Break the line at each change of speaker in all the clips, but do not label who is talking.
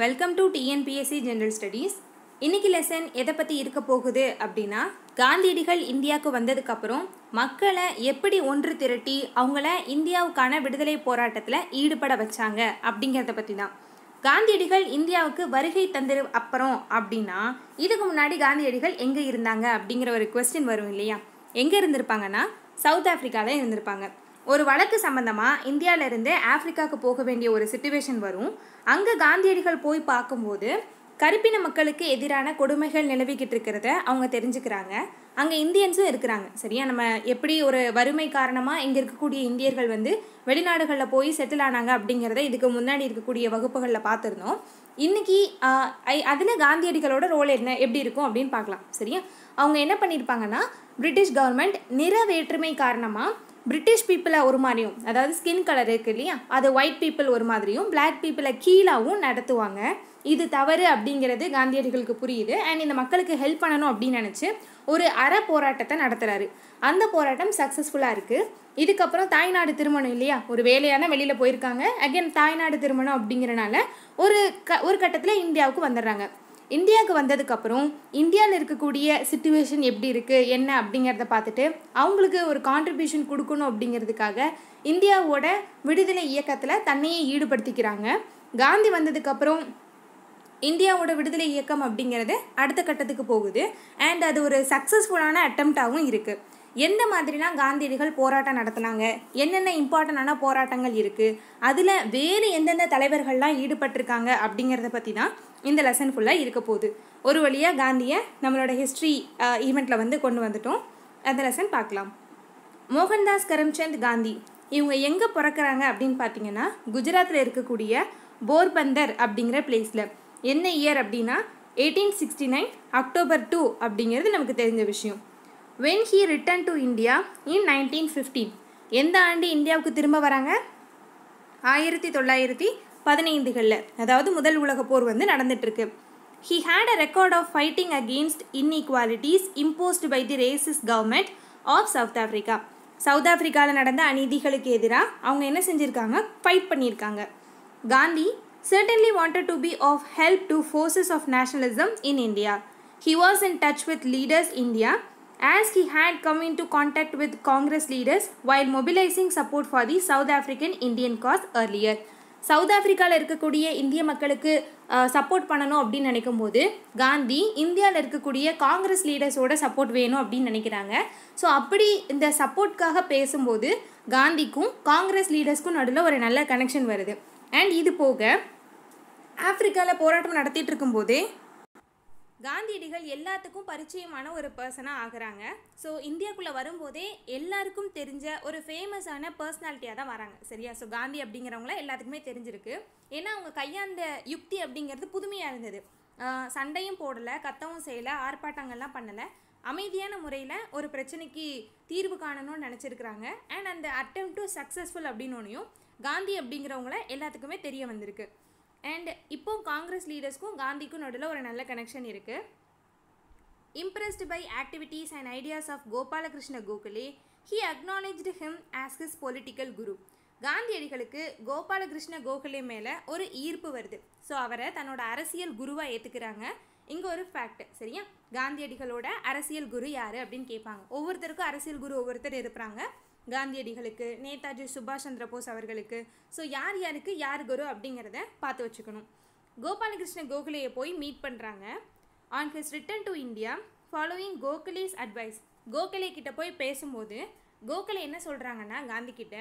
Welcome to TNPSC general studies இன்றைக்கி lesson எதை பற்றி இருக்க போகுது அப்படின்னா காந்தியடிகள் இந்தியாவுக்கு வந்ததுக்கப்புறம் மக்களை எப்படி ஒன்று திரட்டி அவங்கள இந்தியாவுக்கான விடுதலை போராட்டத்தில் ஈடுபட வச்சாங்க அப்படிங்கிறத பற்றி தான் காந்தியடிகள் இந்தியாவுக்கு வருகை தந்திரு அப்புறம் அப்படின்னா இதுக்கு முன்னாடி காந்தியடிகள் எங்கே இருந்தாங்க அப்படிங்கிற ஒரு கொஸ்டின் வரும் இல்லையா எங்கே இருந்திருப்பாங்கன்னா சவுத் ஆஃப்ரிக்காவில் இருந்திருப்பாங்க ஒரு வழக்கு சம்மந்தமாக இந்தியாவிலேருந்து ஆஃப்ரிக்காவுக்கு போக வேண்டிய ஒரு சுச்சுவேஷன் வரும் அங்கே காந்தியடிகள் போய் பார்க்கும்போது கருப்பின மக்களுக்கு எதிரான கொடுமைகள் நிலவிக்கிட்டு இருக்கிறத அவங்க தெரிஞ்சுக்கிறாங்க அங்கே இந்தியன்ஸும் இருக்கிறாங்க சரியா நம்ம எப்படி ஒரு வறுமை காரணமாக இங்கே இருக்கக்கூடிய இந்தியர்கள் வந்து வெளிநாடுகளில் போய் செட்டில் ஆனாங்க அப்படிங்கிறத இதுக்கு முன்னாடி இருக்கக்கூடிய வகுப்புகளில் பார்த்துருந்தோம் இன்னைக்கு அதில் காந்தியடிகளோட ரோல் என்ன எப்படி இருக்கும் அப்படின்னு பார்க்கலாம் சரியா அவங்க என்ன பண்ணியிருப்பாங்கன்னா பிரிட்டிஷ் கவர்மெண்ட் நிற வேற்றுமை காரணமாக பிரிட்டிஷ் பீப்புளை ஒரு மாதிரியும் அதாவது ஸ்கின் கலர் இருக்கு இல்லையா அது ஒயிட் பீப்புள் ஒரு மாதிரியும் பிளாக் பீப்புளை கீழாகவும் நடத்துவாங்க இது தவறு அப்படிங்கிறது காந்தியடிகளுக்கு புரியுது அண்ட் இந்த மக்களுக்கு ஹெல்ப் பண்ணணும் அப்படின்னு நினச்சி ஒரு அற போராட்டத்தை நடத்துகிறாரு அந்த போராட்டம் சக்ஸஸ்ஃபுல்லாக இருக்குது இதுக்கப்புறம் தாய்நாடு திருமணம் இல்லையா ஒரு வேலையான வெளியில் போயிருக்காங்க அகைன் தாய்நாடு திருமணம் அப்படிங்கிறனால ஒரு க ஒரு கட்டத்தில் இந்தியாவுக்கு வந்துடுறாங்க இந்தியாவுக்கு வந்ததுக்கப்புறம் இந்தியாவில் இருக்கக்கூடிய சுச்சுவேஷன் எப்படி இருக்குது என்ன அப்படிங்கிறத பார்த்துட்டு அவங்களுக்கு ஒரு கான்ட்ரிபியூஷன் கொடுக்கணும் அப்படிங்கிறதுக்காக இந்தியாவோட விடுதலை இயக்கத்தில் தன்னையே ஈடுபடுத்திக்கிறாங்க காந்தி வந்ததுக்கப்புறம் இந்தியாவோட விடுதலை இயக்கம் அப்படிங்கிறது அடுத்த கட்டத்துக்கு போகுது அண்ட் அது ஒரு சக்ஸஸ்ஃபுல்லான அட்டம்ப்டாகவும் இருக்குது எந்த மாதிரிலாம் காந்தியடிகள் போராட்டம் நடத்தினாங்க என்னென்ன இம்பார்ட்டண்டான போராட்டங்கள் இருக்குது அதில் வேறு எந்தெந்த தலைவர்கள்லாம் ஈடுபட்டிருக்காங்க அப்படிங்கிறத பற்றி தான் இந்த லெசன் ஃபுல்லாக இருக்க போகுது ஒரு வழியாக காந்தியை நம்மளோட ஹிஸ்ட்ரி ஈவெண்ட்டில் வந்து கொண்டு வந்துட்டோம் அந்த லெசன் பார்க்கலாம் மோகன்தாஸ் கரம்சந்த் காந்தி இவங்க எங்கே பிறக்கிறாங்க அப்படின்னு பார்த்தீங்கன்னா குஜராத்தில் இருக்கக்கூடிய போர்பந்தர் அப்படிங்கிற பிளேஸில் என்ன இயர் அப்படின்னா eighteen sixty nine October two அப்படிங்கிறது நமக்கு தெரிஞ்ச விஷயம் when he returned to India in nineteen fifteen எந்த ஆண்டு இந்தியாவுக்கு திரும்ப வராங்க ஆயிரத்தி தொள்ளாயிரத்தி பதினைந்துகளில் அதாவது முதல் உலகப் போர் வந்து நடந்துட்டுருக்கு he had a record of fighting against inequalities imposed by the racist government of South Africa South ஆஃப்ரிக்காவில் நடந்த அநீதிகளுக்கு எதிராக அவங்க என்ன செஞ்சுருக்காங்க ஃபைட் பண்ணியிருக்காங்க Gandhi certainly wanted to be of help to forces of nationalism in India he was in touch with leaders India as he had come into contact with Congress leaders while mobilising support for the South African Indian cause earlier south ஆஃப்ரிக்காவில் இருக்கக்கூடிய இந்திய மக்களுக்கு support பண்ணணும் அப்படின்னு நினைக்கும் போது காந்தி இந்தியாவில் இருக்கக்கூடிய காங்கிரஸ் லீடர்ஸோட சப்போர்ட் வேணும் அப்படின்னு நினைக்கிறாங்க ஸோ அப்படி இந்த சப்போர்ட்காக பேசும்போது காந்திக்கும் காங்கிரஸ் லீடர்ஸ்க்கும் நடுவில் ஒரு நல்ல கனெக்ஷன் வருது அண்ட் இது போக ஆப்பிரிக்காவில் போராட்டம் நடத்திட்டு இருக்கும்போதே காந்தியடிகள் எல்லாத்துக்கும் பரிச்சயமான ஒரு பர்சனாக ஆகிறாங்க ஸோ இந்தியாக்குள்ளே வரும்போதே எல்லாருக்கும் தெரிஞ்ச ஒரு ஃபேமஸான பர்சனாலிட்டியாக தான் வராங்க சரியா ஸோ காந்தி அப்படிங்கிறவங்கள எல்லாத்துக்குமே தெரிஞ்சிருக்கு ஏன்னா அவங்க கையாண்ட யுக்தி அப்படிங்கிறது புதுமையாக இருந்தது சண்டையும் போடலை கத்தவும் செய்யலை ஆர்ப்பாட்டங்கள்லாம் பண்ணலை அமைதியான முறையில் ஒரு பிரச்சனைக்கு தீர்வு காணணும்னு நினச்சிருக்கிறாங்க அண்ட் அந்த அட்டம் டு சக்ஸஸ்ஃபுல் அப்படின்னு ஒன்றையும் காந்தி அப்படிங்கிறவங்கள எல்லாத்துக்குமே தெரிய வந்திருக்கு அண்ட் இப்போ காங்கிரஸ் லீடர்ஸ்க்கும் காந்திக்கும் நடுவில் ஒரு நல்ல கனெக்ஷன் இருக்குது impressed by activities and ideas of Gopalakrishna Gokhale he acknowledged him as his political guru காந்தியடிகளுக்கு கோபாலகிருஷ்ண கோகலே மேலே ஒரு ஈர்ப்பு வருது ஸோ அவரை தன்னோட அரசியல் குருவாக ஏற்றுக்கிறாங்க இங்கே ஒரு ஃபேக்ட் சரியா காந்தியடிகளோட அரசியல் குரு யார் அப்படின்னு கேட்பாங்க ஒவ்வொருத்தருக்கும் அரசியல் குரு ஒவ்வொருத்தர் இருக்கிறாங்க காந்தியடிகளுக்கு நேதாஜி சுபாஷ் சந்திர போஸ் அவர்களுக்கு ஸோ யார் யாருக்கு யார் குரு அப்படிங்கிறத பார்த்து வச்சுக்கணும் கோபாலகிருஷ்ண கோகுலேயை போய் மீட் பண்ணுறாங்க on his return to India following Gokhale's advice Gokhale கிட்ட போய் பேசும்போது கோகலே என்ன சொல்கிறாங்கன்னா காந்தி கிட்ட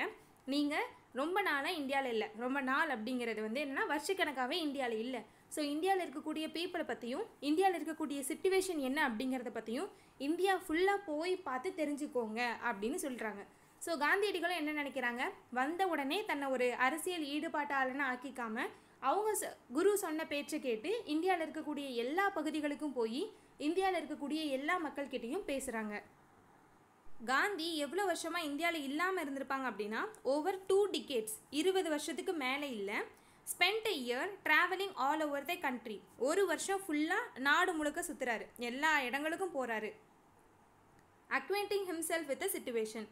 நீங்கள் ரொம்ப நாளாக இந்தியாவில் இல்லை ரொம்ப நாள் அப்படிங்கிறது வந்து என்னென்னா வருஷக்கணக்காகவே இந்தியாவில் இல்லை ஸோ இந்தியாவில் இருக்கக்கூடிய பீப்புளை பற்றியும் இந்தியாவில் இருக்கக்கூடிய சுச்சுவேஷன் என்ன அப்படிங்கிறத பற்றியும் இந்தியா ஃபுல்லாக போய் பார்த்து தெரிஞ்சுக்கோங்க அப்படின்னு சொல்கிறாங்க ஸோ காந்தியடிகளும் என்ன நினைக்கிறாங்க வந்த உடனே தன்னை ஒரு அரசியல் ஈடுபாட்டாளன்னு ஆக்கிக்காம அவங்க குரு சொன்ன பேச்சை கேட்டு இந்தியாவில் இருக்கக்கூடிய எல்லா பகுதிகளுக்கும் போய் இந்தியாவில் இருக்கக்கூடிய எல்லா மக்கள்கிட்டையும் பேசுகிறாங்க காந்தி எவ்வளோ வருஷமாக இந்தியாவில் இல்லாமல் இருந்திருப்பாங்க அப்படின்னா ஓவர் டூ டிகேட்ஸ் இருபது வருஷத்துக்கு மேலே இல்லை spend a year travelling all over the country ஒரு வருஷம் ஃபுல்லாக நாடு முழுக்க சுற்றுறாரு எல்லா இடங்களுக்கும் போகிறாரு acquainting himself with the situation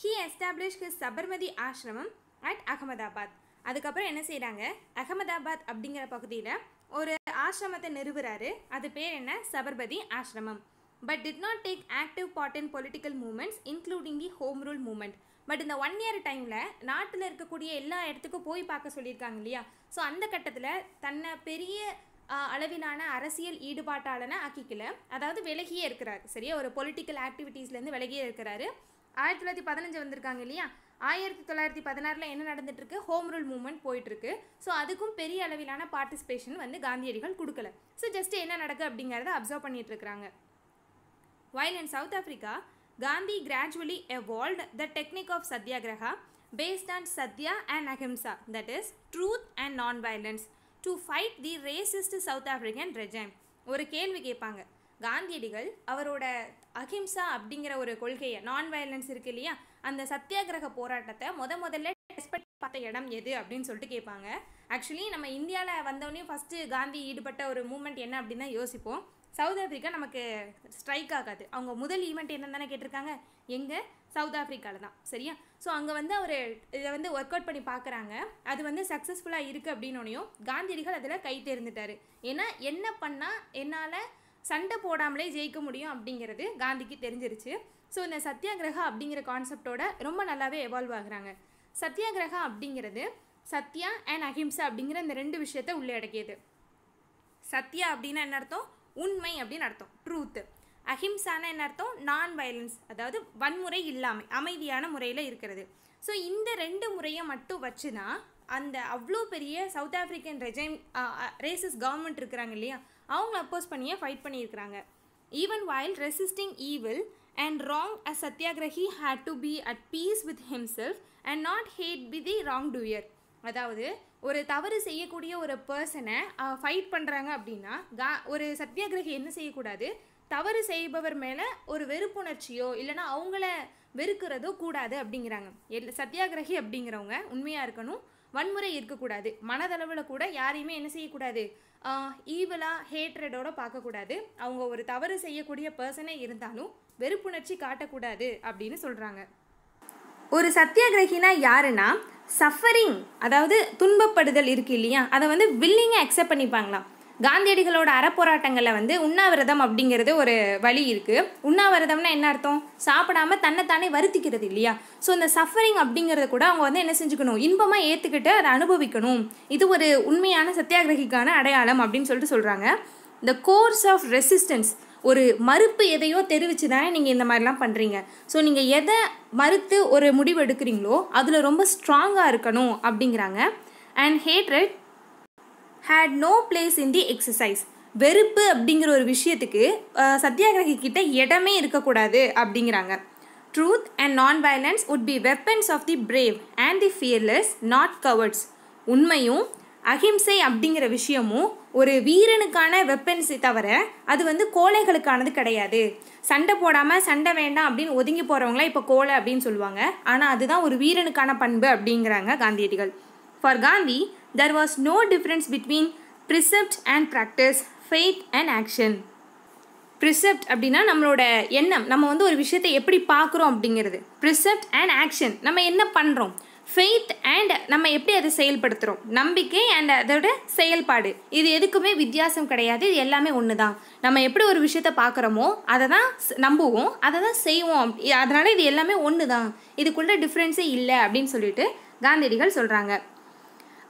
he establish his Sabarmati Ashram at Ahmedabad அதுக்கப்புறம் என்ன செய்கிறாங்க அகமதாபாத் அப்படிங்கிற பகுதியில் ஒரு ஆசிரமத்தை நிறுவுறாரு அது பேர் என்ன Sabarmati Ashram but did not take active part in political movements including the home rule movement but இந்த ஒன் இயர் டைமில் நாட்டில் இருக்கக்கூடிய எல்லா இடத்துக்கும் போய் பார்க்க சொல்லியிருக்காங்க இல்லையா ஸோ அந்த கட்டத்தில் தன்னை பெரிய அளவிலான அரசியல் ஈடுபாட்டாளனை ஆக்கிக்கல அதாவது விலகியே இருக்கிறார் சரியா ஒரு பொலிட்டிக்கல் ஆக்டிவிட்டீஸ்லேருந்து விலகியே இருக்கிறாரு ஆயிரத்தி தொள்ளாயிரத்தி பதினஞ்சு வந்திருக்காங்க இல்லையா ஆயிரத்தி தொள்ளாயிரத்தி பதினாறில் என்ன நடந்துட்டுருக்கு ஹோம் ரூல் மூமெண்ட் போயிட்டுருக்கு ஸோ அதுக்கும் பெரிய அளவிலான பார்ட்டிசிபேஷன் வந்து காந்தியடிகள் கொடுக்கல ஸோ ஜஸ்ட் என்ன நடக்கு அப்படிங்கிறத அப்சர்வ் பண்ணிட்டு இருக்கிறாங்க while in South Africa Gandhi gradually evolve the technique of Satyagraha based on Satya and Ahimsa that is truth and nonviolence to fight the racist South African regime ஒரு கேள்வி கேட்பாங்க காந்தியடிகள் அவரோட அஹிம்சா அப்படிங்கிற ஒரு கொள்கையை நான் வயலன்ஸ் இருக்கு இல்லையா அந்த சத்தியாகிரக போராட்டத்தை முத முதல்ல டெஸ்ட் பார்த்த இடம் எது அப்படின்னு சொல்லிட்டு கேட்பாங்க ஆக்சுவலி நம்ம இந்தியாவில் வந்தோடனே ஃபஸ்ட்டு காந்தி ஈடுபட்ட ஒரு மூமெண்ட் என்ன அப்படின்னு தான் யோசிப்போம் சவுத் ஆஃப்ரிக்கா நமக்கு ஸ்ட்ரைக் ஆகாது அவங்க முதல் ஈவெண்ட் என்னன்னு தானே கேட்டிருக்காங்க எங்கே சவுத் ஆஃப்ரிக்காவில் தான் சரியா ஸோ அங்கே வந்து அவர் இதை வந்து ஒர்க் அவுட் பண்ணி பார்க்குறாங்க அது வந்து சக்ஸஸ்ஃபுல்லாக இருக்குது அப்படின்னோடையும் காந்தியடிகள் அதில் கை தேர்ந்துட்டார் ஏன்னா என்ன பண்ணால் என்னால் சண்டை போடாமலே ஜெயிக்க முடியும் அப்படிங்கிறது காந்திக்கு தெரிஞ்சிருச்சு ஸோ இந்த சத்தியாகிரக அப்படிங்கிற கான்செப்டோட ரொம்ப நல்லாவே எவால்வ் ஆகுறாங்க சத்தியாகிரக அப்படிங்கிறது சத்யா அண்ட் அஹிம்சா அப்படிங்கிற இந்த ரெண்டு விஷயத்தை உள்ளே அடக்கியது சத்யா அப்படின்னா என்ன அர்த்தம் உண்மை அப்படின்னு அர்த்தம் ட்ரூத்து அஹிம்சானா என்ன அர்த்தம் நான் வயலன்ஸ் அதாவது வன்முறை இல்லாமல் அமைதியான முறையில் இருக்கிறது ஸோ இந்த ரெண்டு முறையை மட்டும் வச்சு தான் அந்த அவ்வளோ பெரிய South African regime racist government இருக்கிறாங்க இல்லையா அவங்க அப்போஸ் பண்ணியே ஃபைட் பண்ணியிருக்கிறாங்க even while resisting evil and wrong a satyagrahi had to be at peace with himself and not hate be the wrongdoer அதாவது ஒரு தவறு செய்யக்கூடிய ஒரு பர்சனை ஃபைட் பண்ணுறாங்க அப்படின்னா கா ஒரு சத்தியாகிரகி என்ன செய்யக்கூடாது தவறு செய்பவர் மேலே ஒரு வெறுப்புணர்ச்சியோ இல்லைனா அவங்கள வெறுக்கிறதோ கூடாது அப்படிங்கிறாங்க எல் சத்தியாகிரகி அப்படிங்கிறவங்க உண்மையாக இருக்கணும் வன்முறை இருக்கக்கூடாது மனதளவில் கூட யாரையுமே என்ன செய்யக்கூடாது ஈவலாக ஹேட்ரடோட பார்க்கக்கூடாது அவங்க ஒரு தவறு செய்யக்கூடிய பர்சனே இருந்தாலும் வெறுப்புணர்ச்சி காட்டக்கூடாது அப்படின்னு சொல்கிறாங்க ஒரு சத்தியாகிரகினா யாருன்னா சஃபரிங் அதாவது துன்பப்படுதல் இருக்குது இல்லையா அதை வந்து வில்லிங்காக அக்செப்ட் பண்ணிப்பாங்களாம் காந்தியடிகளோட அறப்போராட்டங்களில் வந்து உண்ணாவிரதம் அப்படிங்கிறது ஒரு வழி இருக்குது உண்ணாவிரதம்னா என்ன அர்த்தம் சாப்பிடாம தன்னைத்தானே வருத்திக்கிறது இல்லையா ஸோ இந்த சஃபரிங் அப்படிங்கிறத கூட அவங்க வந்து என்ன செஞ்சுக்கணும் இன்பமாக ஏற்றுக்கிட்டு அதை அனுபவிக்கணும் இது ஒரு உண்மையான சத்தியாகிரகிக்கான அடையாளம் அப்படின்னு சொல்லிட்டு சொல்கிறாங்க இந்த கோர்ஸ் ஆஃப் ரெசிஸ்டன்ஸ் ஒரு மறுப்பு எதையோ தெரிவிச்சு தானே நீங்கள் இந்த மாதிரிலாம் பண்ணுறீங்க ஸோ நீங்கள் எதை மறுத்து ஒரு முடிவு எடுக்கிறீங்களோ அதில் ரொம்ப ஸ்ட்ராங்காக இருக்கணும் அப்படிங்கிறாங்க and hatred had no place in the exercise வெறுப்பு அப்படிங்கிற ஒரு விஷயத்துக்கு சத்தியாகிரகி கிட்ட இடமே இருக்கக்கூடாது அப்படிங்கிறாங்க truth and nonviolence would be weapons of the brave and the fearless not cowards உண்மையும் அஹிம்சை அப்படிங்கிற விஷயமும் ஒரு வீரனுக்கான வெப்பன்ஸை தவிர அது வந்து கோழைகளுக்கானது கிடையாது சண்டை போடாமல் சண்டை வேண்டாம் அப்படின்னு ஒதுங்கி போகிறவங்களாம் இப்போ கோலை அப்படின்னு சொல்லுவாங்க ஆனால் அதுதான் ஒரு வீரனுக்கான பண்பு அப்படிங்கிறாங்க காந்தியடிகள் for Gandhi there was no difference between precept and practice faith and action precept அப்படின்னா நம்மளோட எண்ணம் நம்ம வந்து ஒரு விஷயத்தை எப்படி பார்க்குறோம் அப்படிங்கிறது ப்ரிசெப்ட் அண்ட் ஆக்ஷன் நம்ம என்ன பண்ணுறோம் ஃபெய்த் அண்ட் நம்ம எப்படி அதை செயல்படுத்துகிறோம் நம்பிக்கை அண்ட் அதோட செயல்பாடு இது எதுக்குமே வித்தியாசம் கிடையாது இது எல்லாமே ஒன்று தான் நம்ம எப்படி ஒரு விஷயத்த பார்க்குறோமோ அதை தான் நம்புவோம் அதை தான் செய்வோம் அதனால் இது எல்லாமே ஒன்று தான் இதுக்குள்ளே டிஃப்ரென்ஸே இல்லை அப்படின்னு சொல்லிட்டு காந்தியடிகள் சொல்கிறாங்க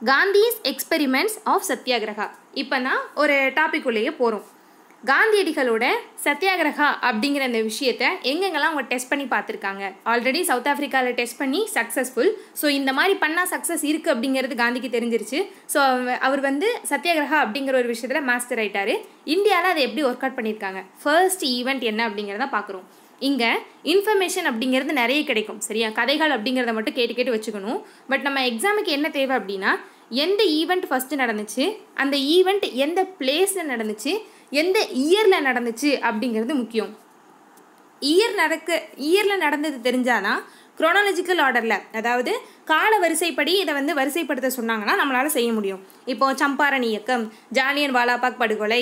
காந்திஸ் எக்ஸ்பெரிமெண்ட்ஸ் ஆஃப் சத்தியாகிரகா இப்போ நான் ஒரு டாபிக் உள்ளேயே போகிறோம் காந்தியடிகளோட சத்தியாகிரகா அப்படிங்கிற அந்த விஷயத்த எங்கெங்கெல்லாம் அவங்க டெஸ்ட் பண்ணி பார்த்துருக்காங்க ஆல்ரெடி சவுத் ஆஃப்ரிக்காவில் டெஸ்ட் பண்ணி சக்ஸஸ்ஃபுல் ஸோ இந்த மாதிரி பண்ணால் சக்ஸஸ் இருக்குது அப்படிங்கிறது காந்திக்கு தெரிஞ்சிருச்சு ஸோ அவர் வந்து சத்தியாகிரகா அப்படிங்கிற ஒரு விஷயத்தில் மாஸ்டர் ஆகிட்டார் இந்தியாவில் அதை எப்படி ஒர்க் அவுட் பண்ணியிருக்காங்க ஃபர்ஸ்ட் ஈவெண்ட் என்ன அப்படிங்கிறத பார்க்குறோம் இங்கே இன்ஃபர்மேஷன் அப்படிங்கிறது நிறைய கிடைக்கும் சரியா கதைகள் அப்படிங்கிறத மட்டும் கேட்டு கேட்டு வச்சுக்கணும் பட் நம்ம எக்ஸாமுக்கு என்ன தேவை அப்படின்னா எந்த ஈவெண்ட் ஃபஸ்ட்டு நடந்துச்சு அந்த ஈவெண்ட் எந்த பிளேஸில் நடந்துச்சு எந்த இயரில் நடந்துச்சு அப்படிங்கிறது முக்கியம் இயர் நடக்க இயரில் நடந்தது தான் குரோனாலஜிக்கல் ஆர்டரில் அதாவது கால வரிசைப்படி இதை வந்து வரிசைப்படுத்த சொன்னாங்கன்னா நம்மளால் செய்ய முடியும் இப்போது சம்பாரணி இயக்கம் ஜாலியன் வாலாபாக் படுகொலை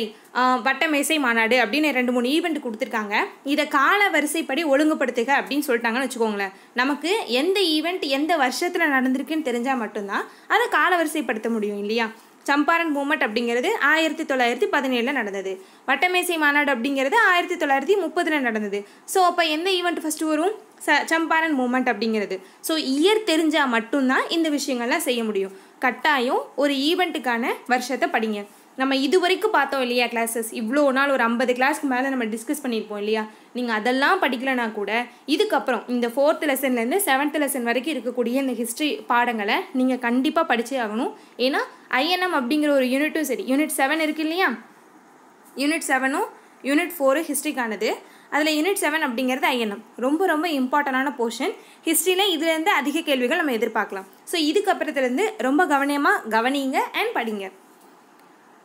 வட்டமேசை மாநாடு அப்படின்னு ரெண்டு மூணு ஈவெண்ட் கொடுத்துருக்காங்க இதை கால வரிசைப்படி ஒழுங்குபடுத்துக அப்படின்னு சொல்லிட்டாங்கன்னு வச்சுக்கோங்களேன் நமக்கு எந்த ஈவெண்ட் எந்த வருஷத்தில் நடந்திருக்குன்னு தெரிஞ்சால் மட்டும்தான் அதை கால வரிசைப்படுத்த முடியும் இல்லையா சம்பாரன் மூமெண்ட் அப்படிங்கிறது ஆயிரத்தி தொள்ளாயிரத்தி பதினேழில் நடந்தது வட்டமேசை மாநாடு அப்படிங்கிறது ஆயிரத்தி தொள்ளாயிரத்தி முப்பதில் நடந்தது ஸோ அப்போ எந்த ஈவெண்ட் ஃபஸ்ட்டு வரும் ச சம்பாரன் மூமெண்ட் அப்படிங்கிறது ஸோ இயர் தெரிஞ்சால் மட்டும்தான் இந்த விஷயங்கள்லாம் செய்ய முடியும் கட்டாயம் ஒரு ஈவெண்ட்டுக்கான வருஷத்தை படிங்க நம்ம இது வரைக்கும் பார்த்தோம் இல்லையா கிளாஸஸ் இவ்வளோ நாள் ஒரு ஐம்பது கிளாஸ்க்கு மேலே நம்ம டிஸ்கஸ் பண்ணியிருப்போம் இல்லையா நீங்கள் அதெல்லாம் படிக்கலைனா கூட இதுக்கப்புறம் இந்த ஃபோர்த் லெசன்லேருந்து செவன்த் லெசன் வரைக்கும் இருக்கக்கூடிய இந்த ஹிஸ்ட்ரி பாடங்களை நீங்கள் கண்டிப்பாக படித்தே ஆகணும் ஏன்னா ஐஎன்எம் அப்படிங்கிற ஒரு யூனிட்டும் சரி யூனிட் செவன் இருக்குது இல்லையா யூனிட் செவனும் யூனிட் ஃபோரு ஹிஸ்ட்ரிக்கானது அதில் யூனிட் செவன் அப்படிங்கிறது ஐஎன்எம் ரொம்ப ரொம்ப இம்பார்ட்டண்டான போர்ஷன் ஹிஸ்ட்ரியில் இதுலேருந்து அதிக கேள்விகள் நம்ம எதிர்பார்க்கலாம் ஸோ இதுக்கப்புறத்துலேருந்து ரொம்ப கவனியமாக கவனிங்க அண்ட் படிங்க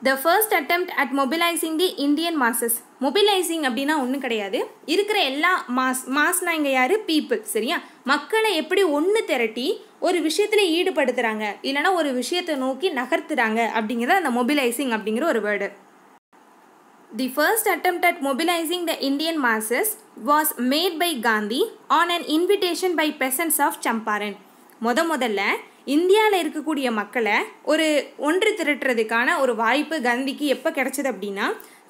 the first attempt at mobilising the Indian masses mobilising அப்படின்னா ஒன்றும் கிடையாது இருக்கிற எல்லா மாஸ் மாஸ்னா இங்கே யார் பீப்புள் சரியா மக்களை எப்படி ஒன்று திரட்டி ஒரு விஷயத்தில் ஈடுபடுத்துகிறாங்க இல்லைன்னா ஒரு விஷயத்தை நோக்கி நகர்த்துறாங்க அப்படிங்கிறது அந்த மொபிலைசிங் அப்படிங்கிற ஒரு word the first attempt at mobilising the Indian masses was made by Gandhi on an invitation by peasants of Champaran முத முதல்ல இந்தியாவில் இருக்கக்கூடிய மக்களை ஒரு ஒன்று திரட்டுறதுக்கான ஒரு வாய்ப்பு காந்திக்கு எப்போ கிடச்சிது அப்படின்னா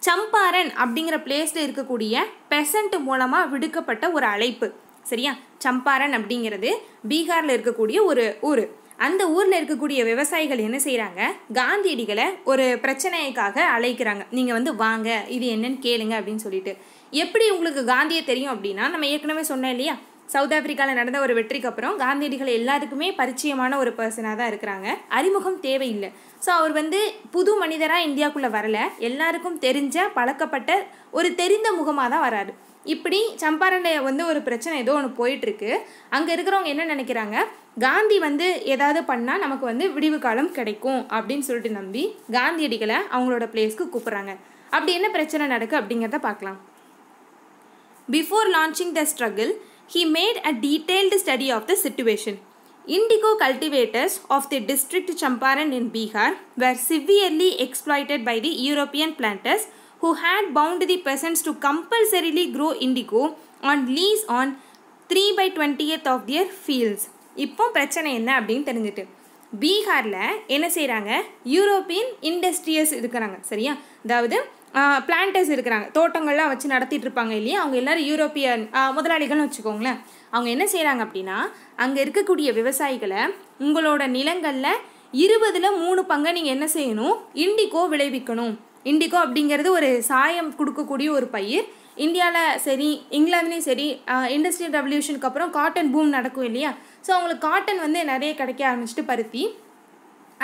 சம்பாரன் அப்படிங்கிற பிளேஸில் இருக்கக்கூடிய பெசண்ட் மூலமாக விடுக்கப்பட்ட ஒரு அழைப்பு சரியா சம்பாரன் அப்படிங்கிறது பீகாரில் இருக்கக்கூடிய ஒரு ஊர் அந்த ஊரில் இருக்கக்கூடிய விவசாயிகள் என்ன செய்கிறாங்க காந்தியடிகளை ஒரு பிரச்சனைக்காக அழைக்கிறாங்க நீங்கள் வந்து வாங்க இது என்னன்னு கேளுங்க அப்படின்னு சொல்லிட்டு எப்படி உங்களுக்கு காந்தியை தெரியும் அப்படின்னா நம்ம ஏற்கனவே சொன்னேன் இல்லையா சவுத் ஆப்பிரிக்காவில் நடந்த ஒரு வெற்றிக்கு அப்புறம் காந்தியடிகள் எல்லாருக்குமே பரிச்சயமான ஒரு பர்சனாக தான் இருக்கிறாங்க அறிமுகம் தேவையில்லை ஸோ அவர் வந்து புது மனிதராக இந்தியாவுக்குள்ளே வரலை எல்லாருக்கும் தெரிஞ்ச பழக்கப்பட்ட ஒரு தெரிந்த முகமாக தான் வராரு இப்படி சம்பாரண்ட வந்து ஒரு பிரச்சனை ஏதோ ஒன்று போயிட்டுருக்கு அங்கே இருக்கிறவங்க என்ன நினைக்கிறாங்க காந்தி வந்து ஏதாவது பண்ணால் நமக்கு வந்து விடிவு காலம் கிடைக்கும் அப்படின்னு சொல்லிட்டு நம்பி காந்தியடிகளை அவங்களோட பிளேஸ்க்கு கூப்பிட்றாங்க அப்படி என்ன பிரச்சனை நடக்கு அப்படிங்கிறத பார்க்கலாம் before launching the struggle he made a detailed study of the situation. Indigo cultivators of the district Champaran in Bihar were severely exploited by the European planters who had bound the peasants to compulsorily grow indigo on lease on 3 by 20th of their fields. இப்போம் பிரச்சனை என்ன அப்படியும் தெரிந்துட்டு. பீகாரில் என்ன செய்கிறாங்க European industrious இருக்கிறாங்க சரியா அதாவது பிளான்டர்ஸ் இருக்கிறாங்க தோட்டங்கள்லாம் வச்சு நடத்திட்டு இருப்பாங்க இல்லையா அவங்க எல்லோரும் யூரோப்பியன் முதலாளிகள்னு வச்சுக்கோங்களேன் அவங்க என்ன செய்கிறாங்க அப்படின்னா அங்கே இருக்கக்கூடிய விவசாயிகளை உங்களோட நிலங்களில் இருபதில் மூணு பங்கை நீங்கள் என்ன செய்யணும் இண்டிகோ விளைவிக்கணும் இண்டிகோ அப்படிங்கிறது ஒரு சாயம் கொடுக்கக்கூடிய ஒரு பயிர் இந்தியாவில் சரி இங்கிலாந்துலேயும் சரி இண்டஸ்ட்ரியல் ரெவல்யூஷனுக்கு அப்புறம் காட்டன் பூம் நடக்கும் இல்லையா ஸோ அவங்களுக்கு காட்டன் வந்து நிறைய கிடைக்க ஆரம்பிச்சிட்டு பருத்தி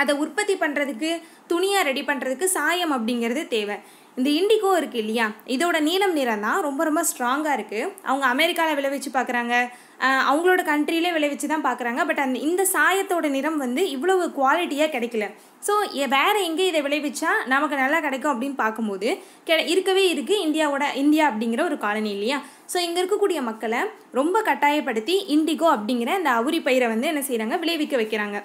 அதை உற்பத்தி பண்ணுறதுக்கு துணியாக ரெடி பண்ணுறதுக்கு சாயம் அப்படிங்கிறது தேவை இந்த இண்டிகோ இருக்குது இல்லையா இதோட நீளம் நிறம் தான் ரொம்ப ரொம்ப ஸ்ட்ராங்காக இருக்குது அவங்க அமெரிக்காவில் விளைவிச்சு பார்க்குறாங்க அவங்களோட கண்ட்ரியிலே விளைவிச்சு தான் பார்க்குறாங்க பட் அந்த இந்த சாயத்தோட நிறம் வந்து இவ்வளவு குவாலிட்டியாக கிடைக்கல ஸோ வேறு எங்கே இதை விளைவிச்சா நமக்கு நல்லா கிடைக்கும் அப்படின்னு பார்க்கும்போது கெ இருக்கவே இருக்குது இந்தியாவோட இந்தியா அப்படிங்கிற ஒரு காலனி இல்லையா ஸோ இங்கே இருக்கக்கூடிய மக்களை ரொம்ப கட்டாயப்படுத்தி இண்டிகோ அப்படிங்கிற இந்த அவுரி பயிரை வந்து என்ன செய்கிறாங்க விளைவிக்க வைக்கிறாங்க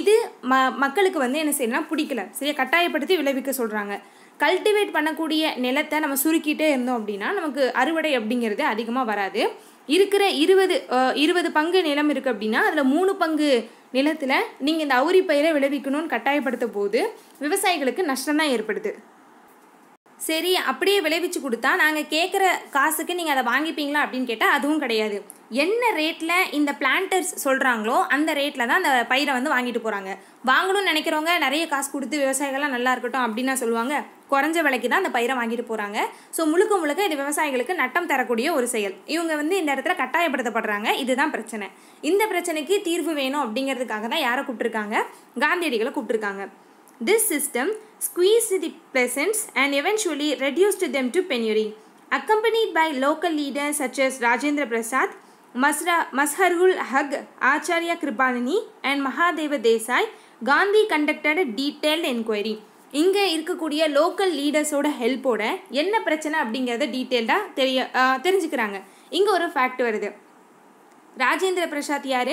இது ம மக்களுக்கு வந்து என்ன செய்யலாம் பிடிக்கல சரியா கட்டாயப்படுத்தி விளைவிக்க சொல்கிறாங்க கல்டிவேட் பண்ணக்கூடிய நிலத்தை நம்ம சுருக்கிட்டே இருந்தோம் அப்படின்னா நமக்கு அறுவடை அப்படிங்கிறது அதிகமாக வராது இருக்கிற இருபது இருபது பங்கு நிலம் இருக்குது அப்படின்னா அதில் மூணு பங்கு நிலத்தில் நீங்கள் இந்த அவுரி பயிரை விளைவிக்கணும்னு கட்டாயப்படுத்த போது விவசாயிகளுக்கு நஷ்டம் தான் ஏற்படுது சரி அப்படியே விளைவிச்சு கொடுத்தா நாங்கள் கேட்குற காசுக்கு நீங்கள் அதை வாங்கிப்பீங்களா அப்படின்னு கேட்டால் அதுவும் கிடையாது என்ன ரேட்டில் இந்த பிளான்டர்ஸ் சொல்கிறாங்களோ அந்த ரேட்டில் தான் அந்த பயிரை வந்து வாங்கிட்டு போகிறாங்க வாங்கணும்னு நினைக்கிறவங்க நிறைய காசு கொடுத்து விவசாயிகள்லாம் நல்லா இருக்கட்டும் அப்படின்னு சொல்லுவாங்க குறைஞ்ச விலைக்கு தான் அந்த பயிரை வாங்கிட்டு போகிறாங்க ஸோ முழுக்க முழுக்க இது விவசாயிகளுக்கு நட்டம் தரக்கூடிய ஒரு செயல் இவங்க வந்து இந்த இடத்துல கட்டாயப்படுத்தப்படுறாங்க இதுதான் பிரச்சனை இந்த பிரச்சனைக்கு தீர்வு வேணும் அப்படிங்கிறதுக்காக தான் யாரை கூப்பிட்டுருக்காங்க காந்தியடிகளை கூப்பிட்டுருக்காங்க this system squeeze the peasants and eventually to them to penury accompanied by local leaders such as Rajendra Prasad மஸ்ரா Mazharul Haq Acharya Kripalani and Mahadev Desai Gandhi conducted detailed enquiry இங்கே இருக்கக்கூடிய லோக்கல் லீடர்ஸோட ஹெல்ப்போட என்ன பிரச்சனை அப்படிங்கிறத டீட்டெயில்டாக தெரிய தெரிஞ்சுக்கிறாங்க இங்கே ஒரு ஃபேக்ட் வருது ராஜேந்திர பிரசாத் யார்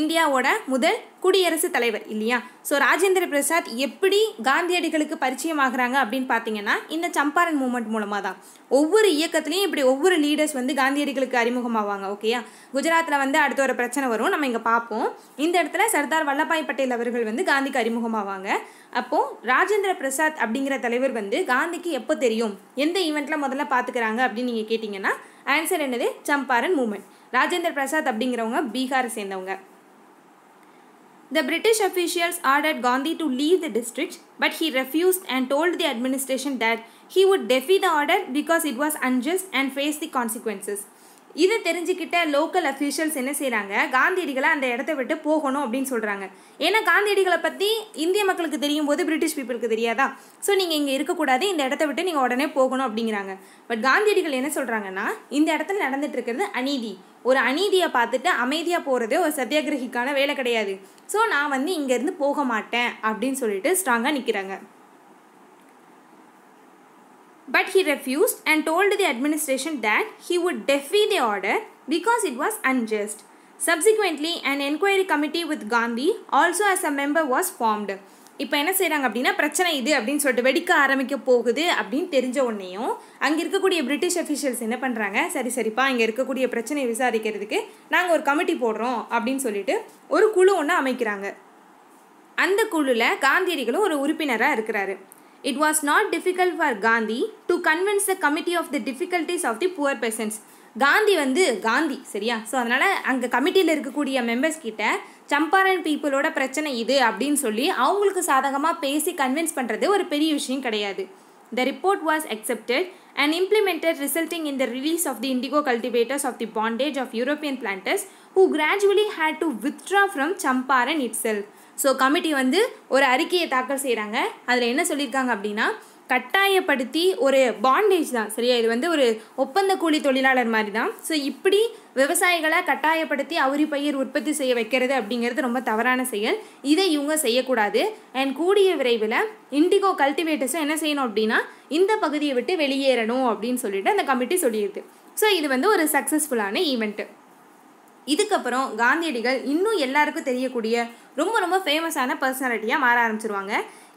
இந்தியாவோட முதல் குடியரசுத் தலைவர் இல்லையா ஸோ ராஜேந்திர பிரசாத் எப்படி காந்தியடிகளுக்கு பரிச்சயம் ஆகுறாங்க அப்படின்னு பார்த்தீங்கன்னா இந்த சம்பாரன் மூமெண்ட் மூலமாக தான் ஒவ்வொரு இயக்கத்துலையும் இப்படி ஒவ்வொரு லீடர்ஸ் வந்து காந்தியடிகளுக்கு அறிமுகமாவாங்க ஓகேயா குஜராத்தில் வந்து அடுத்த ஒரு பிரச்சனை வரும் நம்ம இங்கே பார்ப்போம் இந்த இடத்துல சர்தார் வல்லபாய் பட்டேல் அவர்கள் வந்து காந்திக்கு அறிமுகமாவாங்க அப்போது ராஜேந்திர பிரசாத் அப்படிங்கிற தலைவர் வந்து காந்திக்கு எப்போ தெரியும் எந்த ஈவெண்ட்டில் முதல்ல பார்த்துக்கிறாங்க அப்படின்னு நீங்கள் கேட்டிங்கன்னா ஆன்சர் என்னது சம்பாரன் மூமெண்ட் ராஜேந்திர பிரசாத் அப்படிங்கிறவங்க பீகாரை சேர்ந்தவங்க The British officials ordered Gandhi to leave the district, but he refused and told the administration that he would defy the order because it was unjust and face the consequences. இதை தெரிஞ்சுக்கிட்ட local officials என்ன செய்கிறாங்க காந்தியடிகளை அந்த இடத்த விட்டு போகணும் அப்படின்னு சொல்கிறாங்க ஏன்னா காந்தியடிகளை பற்றி இந்திய மக்களுக்கு தெரியும் போது பிரிட்டிஷ் பீப்புளுக்கு தெரியாதா ஸோ நீங்கள் இங்கே இருக்கக்கூடாது இந்த இடத்த விட்டு நீங்கள் உடனே போகணும் அப்படிங்கிறாங்க பட் காந்தியடிகள் என்ன சொல்கிறாங்கன்னா இந்த இடத்துல நடந்துட்டு இருக்கிறது அநீதி ஒரு அநீதியை பார்த்துட்டு அமைதியாக போகிறதே ஒரு சத்தியாகிரகிக்கான வேலை கிடையாது ஸோ நான் வந்து இங்கேருந்து போக மாட்டேன் அப்படின்னு சொல்லிட்டு ஸ்ட்ராங்காக நிற்கிறாங்க but he refused and told the administration that he would defy the order because it was unjust. Subsequently, an enquiry committee with Gandhi also as a member was formed. இப்போ என்ன செய்கிறாங்க அப்படின்னா பிரச்சனை இது அப்படின்னு சொல்லிட்டு வெடிக்க ஆரம்பிக்க போகுது அப்படின்னு தெரிஞ்ச உடனேயும் அங்கே இருக்கக்கூடிய பிரிட்டிஷ் அஃபிஷியல்ஸ் என்ன பண்ணுறாங்க சரி சரிப்பா இங்கே இருக்கக்கூடிய பிரச்சனையை விசாரிக்கிறதுக்கு நாங்கள் ஒரு கமிட்டி போடுறோம் அப்படின்னு சொல்லிட்டு ஒரு குழு ஒன்று அமைக்கிறாங்க அந்த குழுவில் காந்தியடிகளும் ஒரு உறுப்பினராக இருக்கிறாரு it was not difficult for Gandhi to convince the committee of the difficulties of the poor peasants. Gandhi வந்து காந்தி சரியா ஸோ அதனால் அங்கே கமிட்டியில் இருக்கக்கூடிய மெம்பர்ஸ் கிட்ட சம்பாரன் பீப்புளோட பிரச்சனை இது அப்படின்னு சொல்லி அவங்களுக்கு சாதகமாக பேசி கன்வின்ஸ் பண்ணுறது ஒரு பெரிய விஷயம் கிடையாது the report was accepted and implemented resulting in the release of the indigo cultivators of the bondage of European planters who gradually had to withdraw from Champaran itself so committee வந்து ஒரு அறிக்கையை தாக்கல் செய்கிறாங்க அதில் என்ன சொல்லியிருக்காங்க அப்படின்னா கட்டாயப்படுத்தி ஒரு பாண்டேஜ் தான் சரியா இது வந்து ஒரு ஒப்பந்த கூலி தொழிலாளர் மாதிரி தான் ஸோ இப்படி விவசாயிகளை கட்டாயப்படுத்தி அவுரி பயிர் உற்பத்தி செய்ய வைக்கிறது அப்படிங்கிறது ரொம்ப தவறான செயல் இதை இவங்க செய்யக்கூடாது அண்ட் கூடிய விரைவில் இண்டிகோ கல்டிவேட்டர்ஸும் என்ன செய்யணும் அப்படின்னா இந்த பகுதியை விட்டு வெளியேறணும் அப்படின்னு சொல்லிட்டு அந்த கமிட்டி சொல்லிடுது ஸோ இது வந்து ஒரு சக்ஸஸ்ஃபுல்லான ஈவெண்ட்டு இதுக்கப்புறம் காந்தியடிகள் இன்னும் எல்லாருக்கும் தெரியக்கூடிய ரொம்ப ரொம்ப ஃபேமஸான பர்சனாலிட்டியாக மாற ஆரம்பிச்சிருவாங்க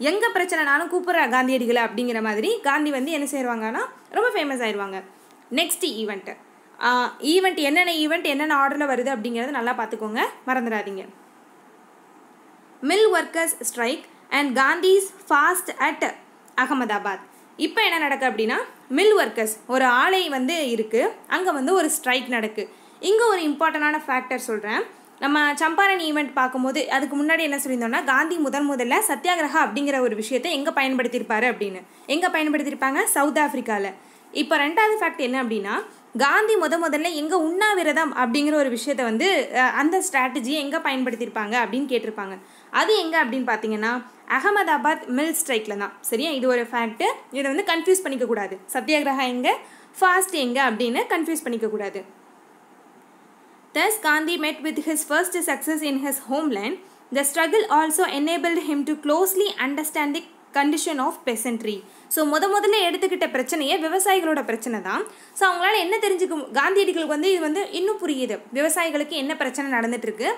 எங்கே பிரச்சனைனாலும் கூப்பிட்ற காந்தியடிகளை அப்படிங்கிற மாதிரி காந்தி வந்து என்ன செய்வாங்கன்னா ரொம்ப ஃபேமஸ் ஆயிடுவாங்க நெக்ஸ்ட் ஈவெண்ட்டு ஈவெண்ட் என்னென்ன ஈவெண்ட் என்னென்ன ஆர்டரில் வருது அப்படிங்கிறத நல்லா பார்த்துக்கோங்க மறந்துடாதீங்க mill workers strike and Gandhi's fast at Ahmedabad இப்போ என்ன நடக்குது அப்படின்னா மில் ஒர்க்கர்ஸ் ஒரு ஆலை வந்து இருக்குது அங்கே வந்து ஒரு ஸ்ட்ரைக் நடக்குது இங்கே ஒரு இம்பார்ட்டண்டான ஃபேக்டர் சொல்கிறேன் நம்ம சம்பாரணி ஈவெண்ட் பார்க்கும்போது அதுக்கு முன்னாடி என்ன சொல்லியிருந்தோம்னா காந்தி முதன் முதல்ல சத்தியாகிரகா அப்படிங்கிற ஒரு விஷயத்தை எங்கே பயன்படுத்தியிருப்பாரு அப்படின்னு எங்கே பயன்படுத்தியிருப்பாங்க சவுத் ஆஃப்ரிக்காவில் இப்போ ரெண்டாவது ஃபேக்ட் என்ன அப்படின்னா காந்தி முத முதல்ல எங்கே உண்ணாவிரதம் அப்படிங்கிற ஒரு விஷயத்த வந்து அந்த ஸ்ட்ராட்டஜியை எங்கே பயன்படுத்தியிருப்பாங்க அப்படின்னு கேட்டிருப்பாங்க அது எங்கே அப்படின்னு பார்த்தீங்கன்னா அகமதாபாத் மில் ஸ்ட்ரைக்கில் தான் சரியா இது ஒரு ஃபேக்ட்டு இதை வந்து கன்ஃபியூஸ் பண்ணிக்கக்கூடாது சத்தியாகிரகா எங்கே ஃபாஸ்ட் எங்கே அப்படின்னு கன்ஃபியூஸ் பண்ணிக்கக்கூடாது Thus, Gandhi met with his first success in his homeland. The struggle also enabled him to closely understand the condition of peasantry so முத முதல்ல எடுத்துக்கிட்ட பிரச்சனையே விவசாயிகளோட பிரச்சனை தான் ஸோ அவங்களால என்ன தெரிஞ்சுக்க காந்தியடிகளுக்கு வந்து இது வந்து இன்னும் புரியுது விவசாயிகளுக்கு என்ன பிரச்சனை நடந்துட்டுருக்கு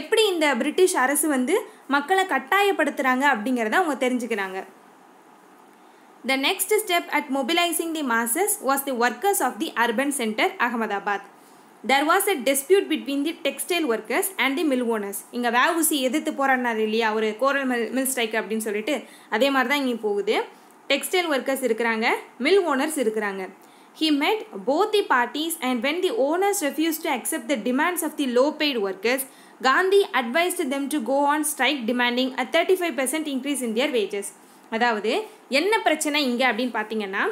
எப்படி இந்த பிரிட்டிஷ் அரசு வந்து மக்களை கட்டாயப்படுத்துகிறாங்க அப்படிங்கிறத அவங்க தெரிஞ்சுக்கிறாங்க the next step at mobilising the masses was the workers of the urban centre Ahmedabad there was a dispute between the textile workers and the mill owners இங்கே ஊசி எதிர்த்து போராடினார் இல்லையா ஒரு கோரல் மில் மில் ஸ்ட்ரைக் அப்படின்னு சொல்லிட்டு அதே மாதிரி தான் இங்கே போகுது டெக்ஸ்டைல் ஒர்க்கர்ஸ் இருக்கிறாங்க மில் ஓனர்ஸ் இருக்கிறாங்க He met both the parties and when the owners refused to accept the demands of the workers Gandhi advise Gandhi to go on strike demanding a thirty five 35% increase in their wages. அதாவது என்ன பிரச்சனை இங்கே அப்படின்னு பார்த்தீங்கன்னா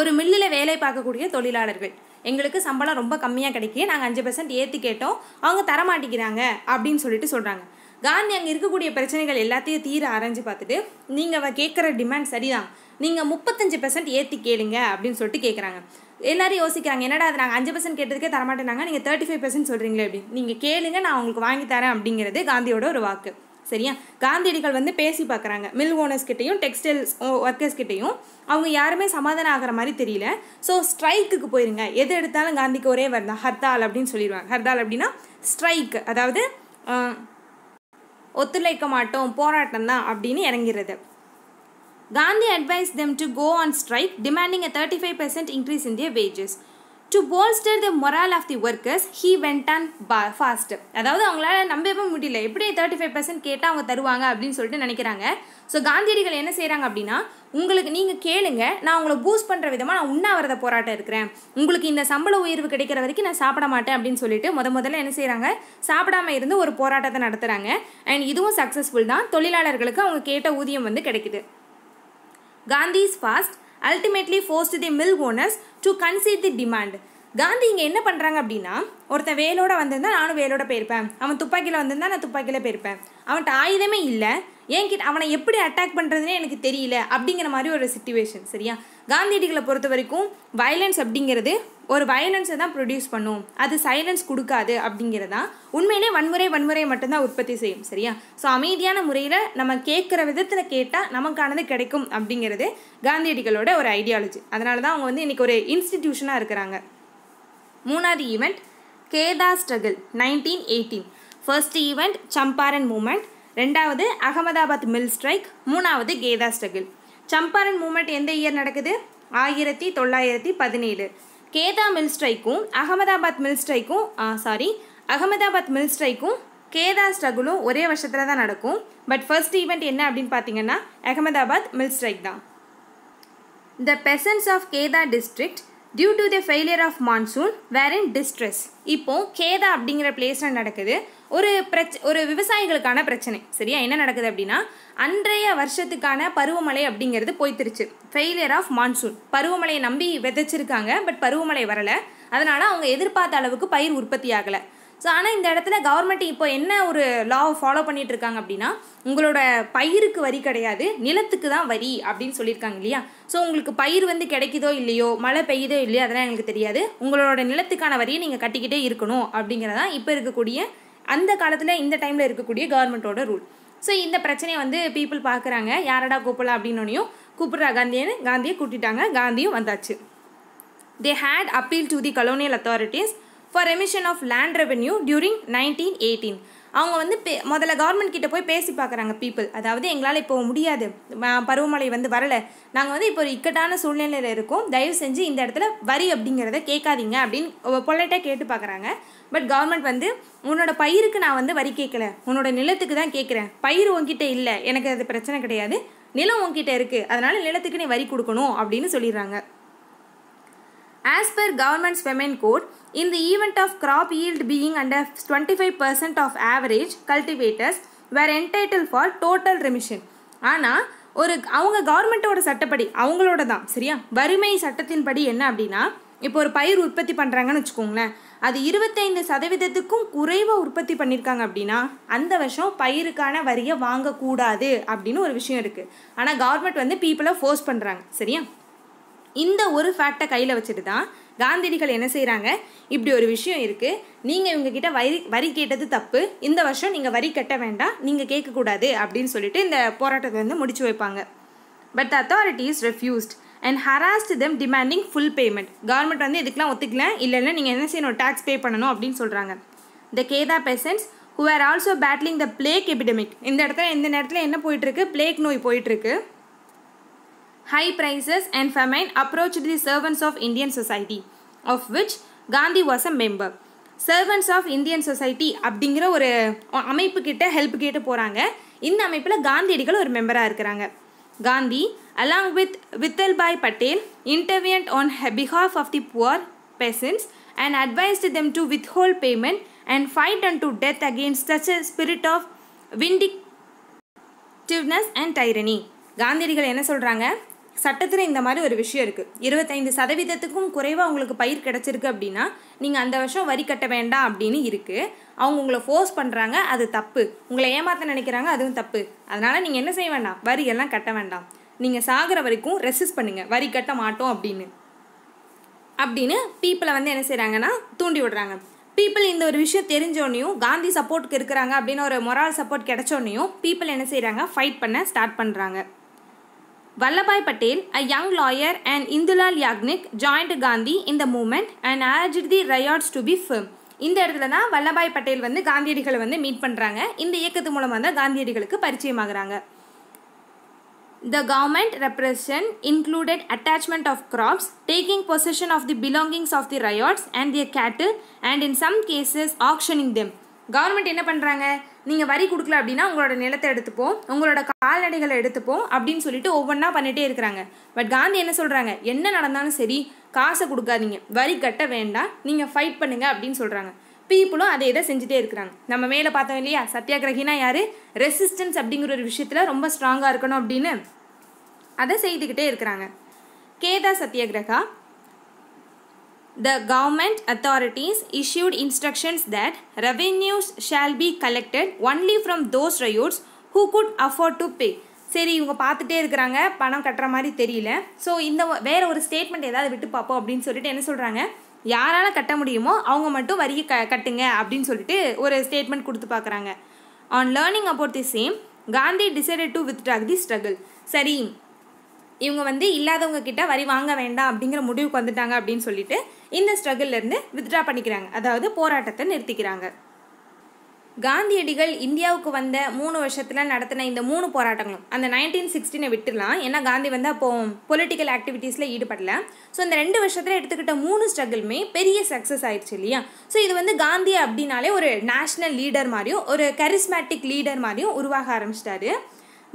ஒரு மில்லில் வேலை பார்க்கக்கூடிய தொழிலாளர்கள் எங்களுக்கு சம்பளம் ரொம்ப கம்மியாக கிடைக்கி நாங்கள் அஞ்சு பர்சன்ட் ஏற்றி கேட்டோம் அவங்க தரமாட்டிக்கிறாங்க அப்படின்னு சொல்லிட்டு சொல்கிறாங்க காந்தி அங்கே இருக்கக்கூடிய பிரச்சனைகள் எல்லாத்தையும் தீர அரைஞ்சு பார்த்துட்டு நீங்கள் கேட்குற டிமாண்ட் சரிதான் நீங்கள் முப்பத்தஞ்சு பர்சன்ட் ஏற்றி கேளுங்க அப்படின்னு சொல்லிட்டு கேட்குறாங்க எல்லாரும் யோசிக்கிறாங்க என்னடா அது நாங்கள் அஞ்சு பர்சன்ட் கேட்டதுக்கே தரமாட்டேனாங்க நீங்கள் தேர்ட்டி ஃபைவ் பர்சன்ட் சொல்கிறீங்களே அப்படின்னு நீங்கள் கேளுங்க நான் உங்களுக்கு வாங்கி தரேன் அப்படிங்கிறது காந்தியோட ஒரு வாக்கு சரியா காந்தியடிகள் வந்து பேசி பார்க்குறாங்க மில் ஓனர்ஸ் கிட்டேயும் டெக்ஸ்டைல்ஸ் ஒர்க்கர்ஸ் uh, கிட்டேயும் அவங்க யாருமே சமாதானம் ஆகிற மாதிரி தெரியல ஸோ ஸ்ட்ரைக்குக்கு போயிருங்க எது எடுத்தாலும் காந்திக்கு ஒரே வருதான் ஹர்த்தால் அப்படின்னு சொல்லிடுவாங்க ஹர்த்தால் அப்படின்னா ஸ்ட்ரைக் அதாவது ஒத்துழைக்க மாட்டோம் போராட்டம் தான் அப்படின்னு இறங்கிறது Gandhi advise them to go on strike demanding a thirty five percent increase in wages to bolster the morale of the workers he went on பா ஃபாஸ்ட் அதாவது அவங்களால நம்பவே முடியல எப்படி தேர்ட்டி ஃபைவ் பர்சன்ட் கேட்டால் அவங்க தருவாங்க அப்படின்னு சொல்லிட்டு நினைக்கிறாங்க ஸோ காந்தியடிகள் என்ன செய்கிறாங்க அப்படின்னா உங்களுக்கு நீங்கள் கேளுங்க நான் உங்களை பூஸ்ட் பண்ணுற விதமாக நான் உண்ணாவிரத போராட்டம் இருக்கிறேன் உங்களுக்கு இந்த சம்பள உயர்வு கிடைக்கிற வரைக்கும் நான் சாப்பிட மாட்டேன் அப்படின்னு சொல்லிட்டு முத முதல்ல என்ன செய்கிறாங்க சாப்பிடாம இருந்து ஒரு போராட்டத்தை நடத்துகிறாங்க அண்ட் இதுவும் சக்ஸஸ்ஃபுல் தான் தொழிலாளர்களுக்கு அவங்க கேட்ட ஊதியம் வந்து கிடைக்குது Gandhi's fast ultimately forced the mill owners to concede the demand. Gandhi இங்கே என்ன பண்ணுறாங்க அப்படின்னா ஒருத்தன் வேலோட வந்திருந்தா நானும் வேலோட போயிருப்பேன் அவன் துப்பாக்கியில் வந்திருந்தா நான் துப்பாக்கியில் போயிருப்பேன் அவன்கிட்ட ஆயுதமே இல்லை ஏன் கிட்ட அவனை எப்படி அட்டாக் பண்ணுறதுனே எனக்கு தெரியல அப்படிங்கிற மாதிரி ஒரு சுச்சுவேஷன் சரியா காந்தியடிகளை பொறுத்த வரைக்கும் வயலன்ஸ் அப்படிங்கிறது ஒரு வயலன்ஸை தான் ப்ரொடியூஸ் பண்ணும் அது சைலன்ஸ் கொடுக்காது அப்படிங்கிறதான் உண்மையிலே வன்முறை வன்முறையை மட்டும்தான் உற்பத்தி செய்யும் சரியா ஸோ அமைதியான முறையில் நம்ம கேட்குற விதத்தில் கேட்டால் நமக்கானது கிடைக்கும் அப்படிங்கிறது காந்தியடிகளோட ஒரு ஐடியாலஜி அதனால தான் அவங்க வந்து இன்றைக்கி ஒரு இன்ஸ்டிடியூஷனாக இருக்கிறாங்க மூணாவது event Kheda struggle nineteen eighteen first event Champaran movement ரெண்டாவது அகமதாபாத் மில் ஸ்ட்ரைக் மூணாவது கேதா ஸ்ட்ரகிள் சம்பாரன் மூமெண்ட் எந்த இயர் நடக்குது ஆயிரத்தி தொள்ளாயிரத்தி பதினேழு கேதா மில் ஸ்ட்ரைக்கும் அகமதாபாத் மில் ஸ்ட்ரைக்கும் சாரி அகமதாபாத் மில் ஸ்ட்ரைக்கும் கேதா ஸ்ட்ரகிளும் ஒரே வருஷத்தில் தான் நடக்கும் பட் ஃபர்ஸ்ட் ஈவெண்ட் என்ன அப்படின்னு பார்த்தீங்கன்னா அகமதாபாத் மில் ஸ்ட்ரைக் தான் the peasants of Kheda district due to the failure of monsoon were in distress இப்போது கேதா அப்படிங்கிற பிளேஸில் நடக்குது ஒரு பிரச் ஒரு விவசாயிகளுக்கான பிரச்சனை சரியா என்ன நடக்குது அப்படின்னா அன்றைய வருஷத்துக்கான பருவமழை அப்படிங்கிறது போய்த்திருச்சு ஃபெயிலியர் ஆஃப் மான்சூன் பருவமழையை நம்பி விதைச்சிருக்காங்க பட் பருவமழை வரலை அதனால் அவங்க எதிர்பார்த்த அளவுக்கு பயிர் உற்பத்தி ஆகலை ஸோ ஆனால் இந்த இடத்துல கவர்மெண்ட் இப்போ என்ன ஒரு லாவை ஃபாலோ பண்ணிகிட்டு இருக்காங்க அப்படின்னா உங்களோட பயிருக்கு வரி கிடையாது நிலத்துக்கு தான் வரி அப்படின்னு சொல்லியிருக்காங்க இல்லையா ஸோ உங்களுக்கு பயிர் வந்து கிடைக்குதோ இல்லையோ மழை பெய்யுதோ இல்லையோ அதெல்லாம் எங்களுக்கு தெரியாது உங்களோட நிலத்துக்கான வரியை நீங்கள் கட்டிக்கிட்டே இருக்கணும் அப்படிங்கிறதான் இப்போ இருக்கக்கூடிய அந்த காலத்தில் இந்த டைமில் இருக்கக்கூடிய கவர்மெண்ட்டோட ரூல் ஸோ இந்த பிரச்சனையை வந்து பீப்புள் பார்க்குறாங்க யாரடா கூப்பிடலாம் அப்படின்னோனையும் கூப்பிட்றா காந்தியன்னு காந்தியை கூட்டிட்டாங்க காந்தியும் வந்தாச்சு they had appeal to the colonial authorities for remission of land revenue during nineteen eighteen அவங்க வந்து பே முதல்ல கவர்மெண்ட் கிட்டே போய் பேசி பார்க்குறாங்க பீப்புள் அதாவது எங்களால் இப்போ முடியாது பருவமழை வந்து வரலை நாங்கள் வந்து இப்போ ஒரு இக்கட்டான சூழ்நிலையில் இருக்கோம் தயவு செஞ்சு இந்த இடத்துல வரி அப்படிங்கிறத கேட்காதீங்க அப்படின்னு பொலைட்டாக கேட்டு பார்க்குறாங்க பட் கவர்மெண்ட் வந்து உன்னோட பயிருக்கு நான் வந்து வரி கேட்கல உன்னோட நிலத்துக்கு தான் கேட்குறேன் பயிர் உங்ககிட்ட இல்லை எனக்கு அது பிரச்சனை கிடையாது நிலம் உங்ககிட்ட இருக்குது அதனால் நிலத்துக்கு நீ வரி கொடுக்கணும் அப்படின்னு சொல்லிடுறாங்க as per government's women code In the event of crop yield being under 25% of average, cultivators were entitled for total remission. ஆனால் ஒரு அவங்க கவர்மெண்ட்டோட சட்டப்படி அவங்களோட தான் சரியா வறுமை சட்டத்தின்படி என்ன அப்படின்னா இப்போ ஒரு பயிர் உற்பத்தி பண்ணுறாங்கன்னு வச்சுக்கோங்களேன் அது இருபத்தைந்து சதவீதத்துக்கும் குறைவாக உற்பத்தி பண்ணியிருக்காங்க அப்படின்னா அந்த வருஷம் பயிருக்கான வரியை வாங்கக்கூடாது அப்படின்னு ஒரு விஷயம் இருக்குது ஆனால் கவர்மெண்ட் வந்து பீப்புளை ஃபோர்ஸ் பண்ணுறாங்க சரியா இந்த ஒரு ஃபேக்டை கையில் வச்சுட்டு தான் காந்தினிகள் என்ன செய்கிறாங்க இப்படி ஒரு விஷயம் இருக்குது நீங்கள் இவங்கக்கிட்ட வரி வரி கேட்டது தப்பு இந்த வருஷம் நீங்கள் வரி கட்ட வேண்டாம் நீங்கள் கேட்கக்கூடாது அப்படின்னு சொல்லிட்டு இந்த போராட்டத்தை வந்து முடிச்சு வைப்பாங்க but the authority is refused and harassed them demanding full payment government வந்து இதுக்கெலாம் ஒத்துக்கல இல்லை இல்லை நீங்கள் என்ன செய்யணும் டேக்ஸ் பே பண்ணணும் அப்படின்னு சொல்கிறாங்க the Kheda peasants who are also battling the plague epidemic இந்த இடத்துல இந்த நேரத்தில் என்ன போயிட்டுருக்கு பிளேக் நோய் போயிட்டுருக்கு high prices and famine approached the servants of Indian society, of which Gandhi was a member servants of Indian society அப்படிங்கிற ஒரு அமைப்பு கிட்ட ஹெல்ப் கேட்டு போகிறாங்க இந்த அமைப்பில் காந்தியடிகள் ஒரு மெம்பராக இருக்கிறாங்க Gandhi along with Vithalbhai Patel intervened on behalf of the poor peasants and advised them to withhold payment and fight and to death against such a spirit of vindictiveness and tyranny காந்தியடிகள் என்ன சொல்கிறாங்க சட்டத்தில் இந்த மாதிரி ஒரு விஷயம் இருக்குது இருபத்தைந்து சதவீதத்துக்கும் குறைவாக உங்களுக்கு பயிர் கிடச்சிருக்கு அப்படின்னா நீங்கள் அந்த வருஷம் வரி கட்ட வேண்டாம் அப்படின்னு இருக்குது அவங்க உங்களை ஃபோர்ஸ் பண்ணுறாங்க அது தப்பு உங்களை ஏமாற்ற நினைக்கிறாங்க அதுவும் தப்பு அதனால் நீங்கள் என்ன செய்ய வேண்டாம் வரி எல்லாம் கட்ட வேண்டாம் நீங்கள் சாகிற வரைக்கும் ரெசிஸ் பண்ணுங்கள் வரி கட்ட மாட்டோம் அப்படின்னு அப்படின்னு பீப்புளை வந்து என்ன செய்கிறாங்கன்னா தூண்டி விடுறாங்க பீப்புள் இந்த ஒரு விஷயம் தெரிஞ்சோடனையும் காந்தி சப்போர்ட்டுக்கு இருக்கிறாங்க அப்படின்னு ஒரு மொரால் சப்போர்ட் கிடச்சோடனையும் பீப்புள் என்ன செய்கிறாங்க ஃபைட் பண்ண ஸ்டார்ட் பண்ணுறாங்க Vallabhai Patel, a young lawyer, and Indulal Yagnik joined Gandhi in the movement and urged the riots to be firm. இந்த இடத்துல தான் வல்லபாய் பட்டேல் வந்து காந்தியடிகளை வந்து மீட் பண்ணுறாங்க இந்த இயக்கத்து மூலமாக தான் காந்தியடிகளுக்கு பரிச்சயமாகறாங்க The government repression included attachment of crops, taking possession of the belongings of the riots and their cattle, and in some cases auctioning them. Government என்ன பண்ணுறாங்க நீங்கள் வரி கொடுக்கல அப்படின்னா உங்களோட நிலத்தை எடுத்துப்போம் உங்களோட கால்நடைகளை எடுத்துப்போம் அப்படின்னு சொல்லிட்டு ஒவ்வொன்றா பண்ணிகிட்டே இருக்கிறாங்க பட் காந்தி என்ன சொல்கிறாங்க என்ன நடந்தாலும் சரி காசை கொடுக்காதீங்க வரி கட்ட வேண்டாம் நீங்கள் ஃபைட் பண்ணுங்கள் அப்படின்னு சொல்கிறாங்க பீப்புளும் அதை இதை செஞ்சுட்டே இருக்கிறாங்க நம்ம மேலே பார்த்தோம் இல்லையா சத்தியாகிரகினா யார் ரெசிஸ்டன்ஸ் அப்படிங்கிற ஒரு விஷயத்தில் ரொம்ப ஸ்ட்ராங்காக இருக்கணும் அப்படின்னு அதை செய்துக்கிட்டே இருக்கிறாங்க கேதா satyagraha the government authorities issued instructions that revenues shall be collected only from those rayouds who could afford to pay சரி இவங்க பார்த்துட்டே இருக்கிறாங்க பணம் கட்டுற மாதிரி தெரியல ஸோ இந்த வேறு ஒரு ஸ்டேட்மெண்ட் ஏதாவது விட்டு பார்ப்போம் அப்படின்னு சொல்லிட்டு என்ன சொல்கிறாங்க யாரால் கட்ட முடியுமோ அவங்க மட்டும் வரி க கட்டுங்க அப்படின்னு சொல்லிட்டு ஒரு ஸ்டேட்மெண்ட் கொடுத்து பார்க்குறாங்க on learning about the same Gandhi decided to withdraw the struggle சரி இவங்க வந்து இல்லாதவங்க கிட்ட வரி வாங்க வேண்டாம் அப்படிங்கிற முடிவுக்கு வந்துட்டாங்க அப்படின்னு சொல்லிட்டு இந்த ஸ்ட்ரகிள்லேருந்து வித்ட்ரா பண்ணிக்கிறாங்க அதாவது போராட்டத்தை நிறுத்திக்கிறாங்க காந்தியடிகள் இந்தியாவுக்கு வந்த மூணு வருஷத்தில் நடத்தின இந்த மூணு போராட்டங்களும் அந்த நைன்டீன் சிக்ஸ்டீனை விட்டுலாம் ஏன்னா காந்தி வந்து அப்போ பொலிட்டிக்கல் ஆக்டிவிட்டீஸில் ஈடுபடல ஸோ இந்த ரெண்டு வருஷத்தில் எடுத்துக்கிட்ட மூணு ஸ்ட்ரகிளுமே பெரிய சக்ஸஸ் ஆயிடுச்சு இல்லையா ஸோ இது வந்து காந்தி அப்படின்னாலே ஒரு நேஷ்னல் லீடர் மாதிரியும் ஒரு கரிஸ்மேட்டிக் லீடர் மாதிரியும் உருவாக ஆரம்பிச்சிட்டாரு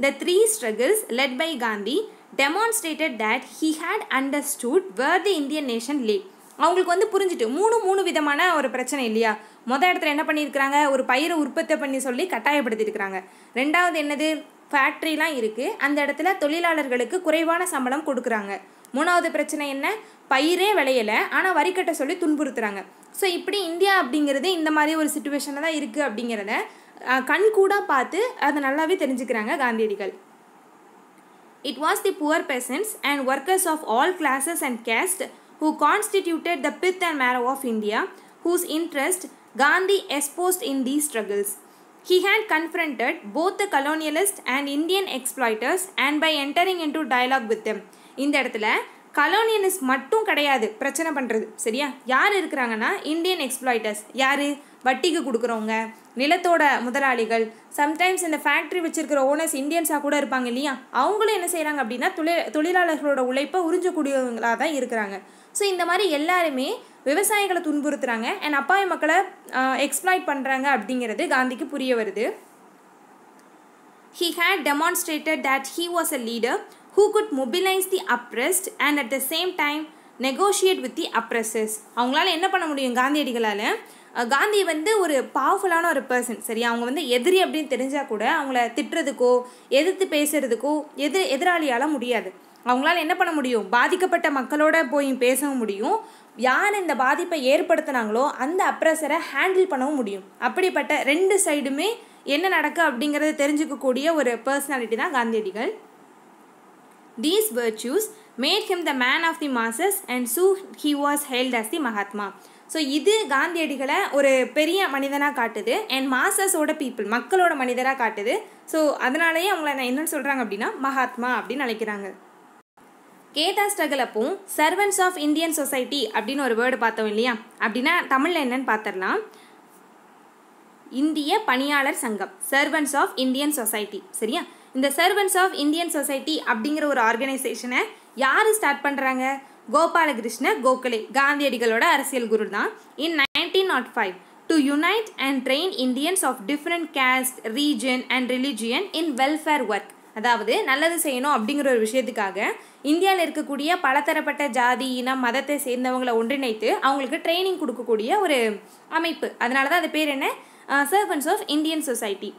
the three struggles led by Gandhi demonstrated that he had understood where the Indian nation leak அவங்களுக்கு வந்து புரிஞ்சுட்டு மூணு மூணு விதமான ஒரு பிரச்சனை இல்லையா மொதல் இடத்துல என்ன பண்ணியிருக்கிறாங்க ஒரு பயிரை உற்பத்தி பண்ணி சொல்லி கட்டாயப்படுத்தியிருக்கிறாங்க ரெண்டாவது என்னது ஃபேக்ட்ரிலாம் இருக்குது அந்த இடத்துல தொழிலாளர்களுக்கு குறைவான சம்பளம் கொடுக்குறாங்க மூணாவது பிரச்சனை என்ன பயிரே விளையலை ஆனால் வரிக்கட்ட சொல்லி துன்புறுத்துறாங்க ஸோ இப்படி இந்தியா அப்படிங்கிறது இந்த மாதிரி ஒரு சுச்சுவேஷனில் தான் இருக்குது அப்படிங்கிறத கண்கூடாக பார்த்து அதை நல்லாவே தெரிஞ்சுக்கிறாங்க காந்தியடிகள் It was the poor peasants and workers of all classes and caste who constituted the pith and marrow of India, whose interest Gandhi espoused in these struggles. He had confronted both the colonialists and Indian exploiters and by entering into dialogue with them. இந்த இடத்துல கலோனியனிஸ்ட் மட்டும் கிடையாது பிரச்சனை பண்ணுறது சரியா யார் இருக்கிறாங்கன்னா Indian எக்ஸ்ப்ளாய்டர்ஸ் யார் வட்டிக்கு கொடுக்குறவங்க நிலத்தோட முதலாளிகள் சம்டைம்ஸ் இந்த ஃபேக்ட்ரி வச்சுருக்கிற ஓனர்ஸ் இந்தியன்ஸாக கூட இருப்பாங்க இல்லையா அவங்களும் என்ன செய்கிறாங்க அப்படின்னா தொழில் தொழிலாளர்களோட உழைப்பை உறிஞ்சக்கூடியவங்களாக தான் இருக்கிறாங்க ஸோ இந்த மாதிரி எல்லாருமே விவசாயிகளை துன்புறுத்துறாங்க அண்ட் அப்பாவி மக்களை எக்ஸ்ப்ளாய்ட் பண்ணுறாங்க அப்படிங்கிறது காந்திக்கு புரிய வருது he had demonstrated that he was a leader who could mobilise the oppressed and at the same time negotiate with the oppressors அவங்களால என்ன பண்ண முடியும் காந்தியடிகளால் காந்தி வந்து ஒரு பவர்ஃபுல்லான ஒரு பர்சன் சரி அவங்க வந்து எதிரி அப்படின்னு தெரிஞ்சால் கூட அவங்கள திட்டுறதுக்கோ எதிர்த்து பேசுகிறதுக்கோ எது எதிராளியால் முடியாது அவங்களால என்ன பண்ண முடியும் பாதிக்கப்பட்ட மக்களோட போய் பேசவும் முடியும் யார் இந்த பாதிப்பை ஏற்படுத்தினாங்களோ அந்த அப்ரஸரை ஹேண்டில் பண்ணவும் முடியும் அப்படிப்பட்ட ரெண்டு சைடுமே என்ன நடக்கு அப்படிங்கிறத தெரிஞ்சுக்கக்கூடிய ஒரு பர்சனாலிட்டி தான் காந்தியடிகள் these virtues made him the man of the masses and so he was held as the Mahatma so இது காந்தியடிகளை ஒரு பெரிய மனிதனாக காட்டுது அண்ட் மாசஸோட பீப்புள் மக்களோட மனிதராக காட்டுது ஸோ அதனாலேயே அவங்கள நான் என்னென்னு சொல்கிறாங்க அப்படின்னா மகாத்மா அப்படின்னு நினைக்கிறாங்க கேதா ஸ்ட்ரகிள் அப்பவும் சர்வன்ஸ் ஆஃப் இந்தியன் சொசைட்டி அப்படின்னு ஒரு வேர்டு பார்த்தோம் இல்லையா அப்படின்னா தமிழில் என்னன்னு பார்த்துடலாம் இந்திய பணியாளர் சங்கம் சர்வன்ஸ் ஆஃப் இந்தியன் சொசைட்டி சரியா இந்த சர்வன்ஸ் ஆஃப் இந்தியன் சொசைட்டி அப்படிங்கிற ஒரு ஆர்கனைசேஷனை யார் ஸ்டார்ட் பண்ணுறாங்க கோபாலகிருஷ்ண கோகலே காந்தியடிகளோட அரசியல் குரு தான் in nineteen naught five to unite and train Indians of different caste region and religion in welfare work அதாவது நல்லது செய்யணும் அப்படிங்கிற ஒரு விஷயத்துக்காக இந்தியாவில் இருக்கக்கூடிய பலதரப்பட்ட ஜாதி இனம் மதத்தை சேர்ந்தவங்களை ஒன்றிணைத்து அவங்களுக்கு ட்ரைனிங் கொடுக்கக்கூடிய ஒரு அமைப்பு அதனால தான் அது பேர் என்ன servants of Indian society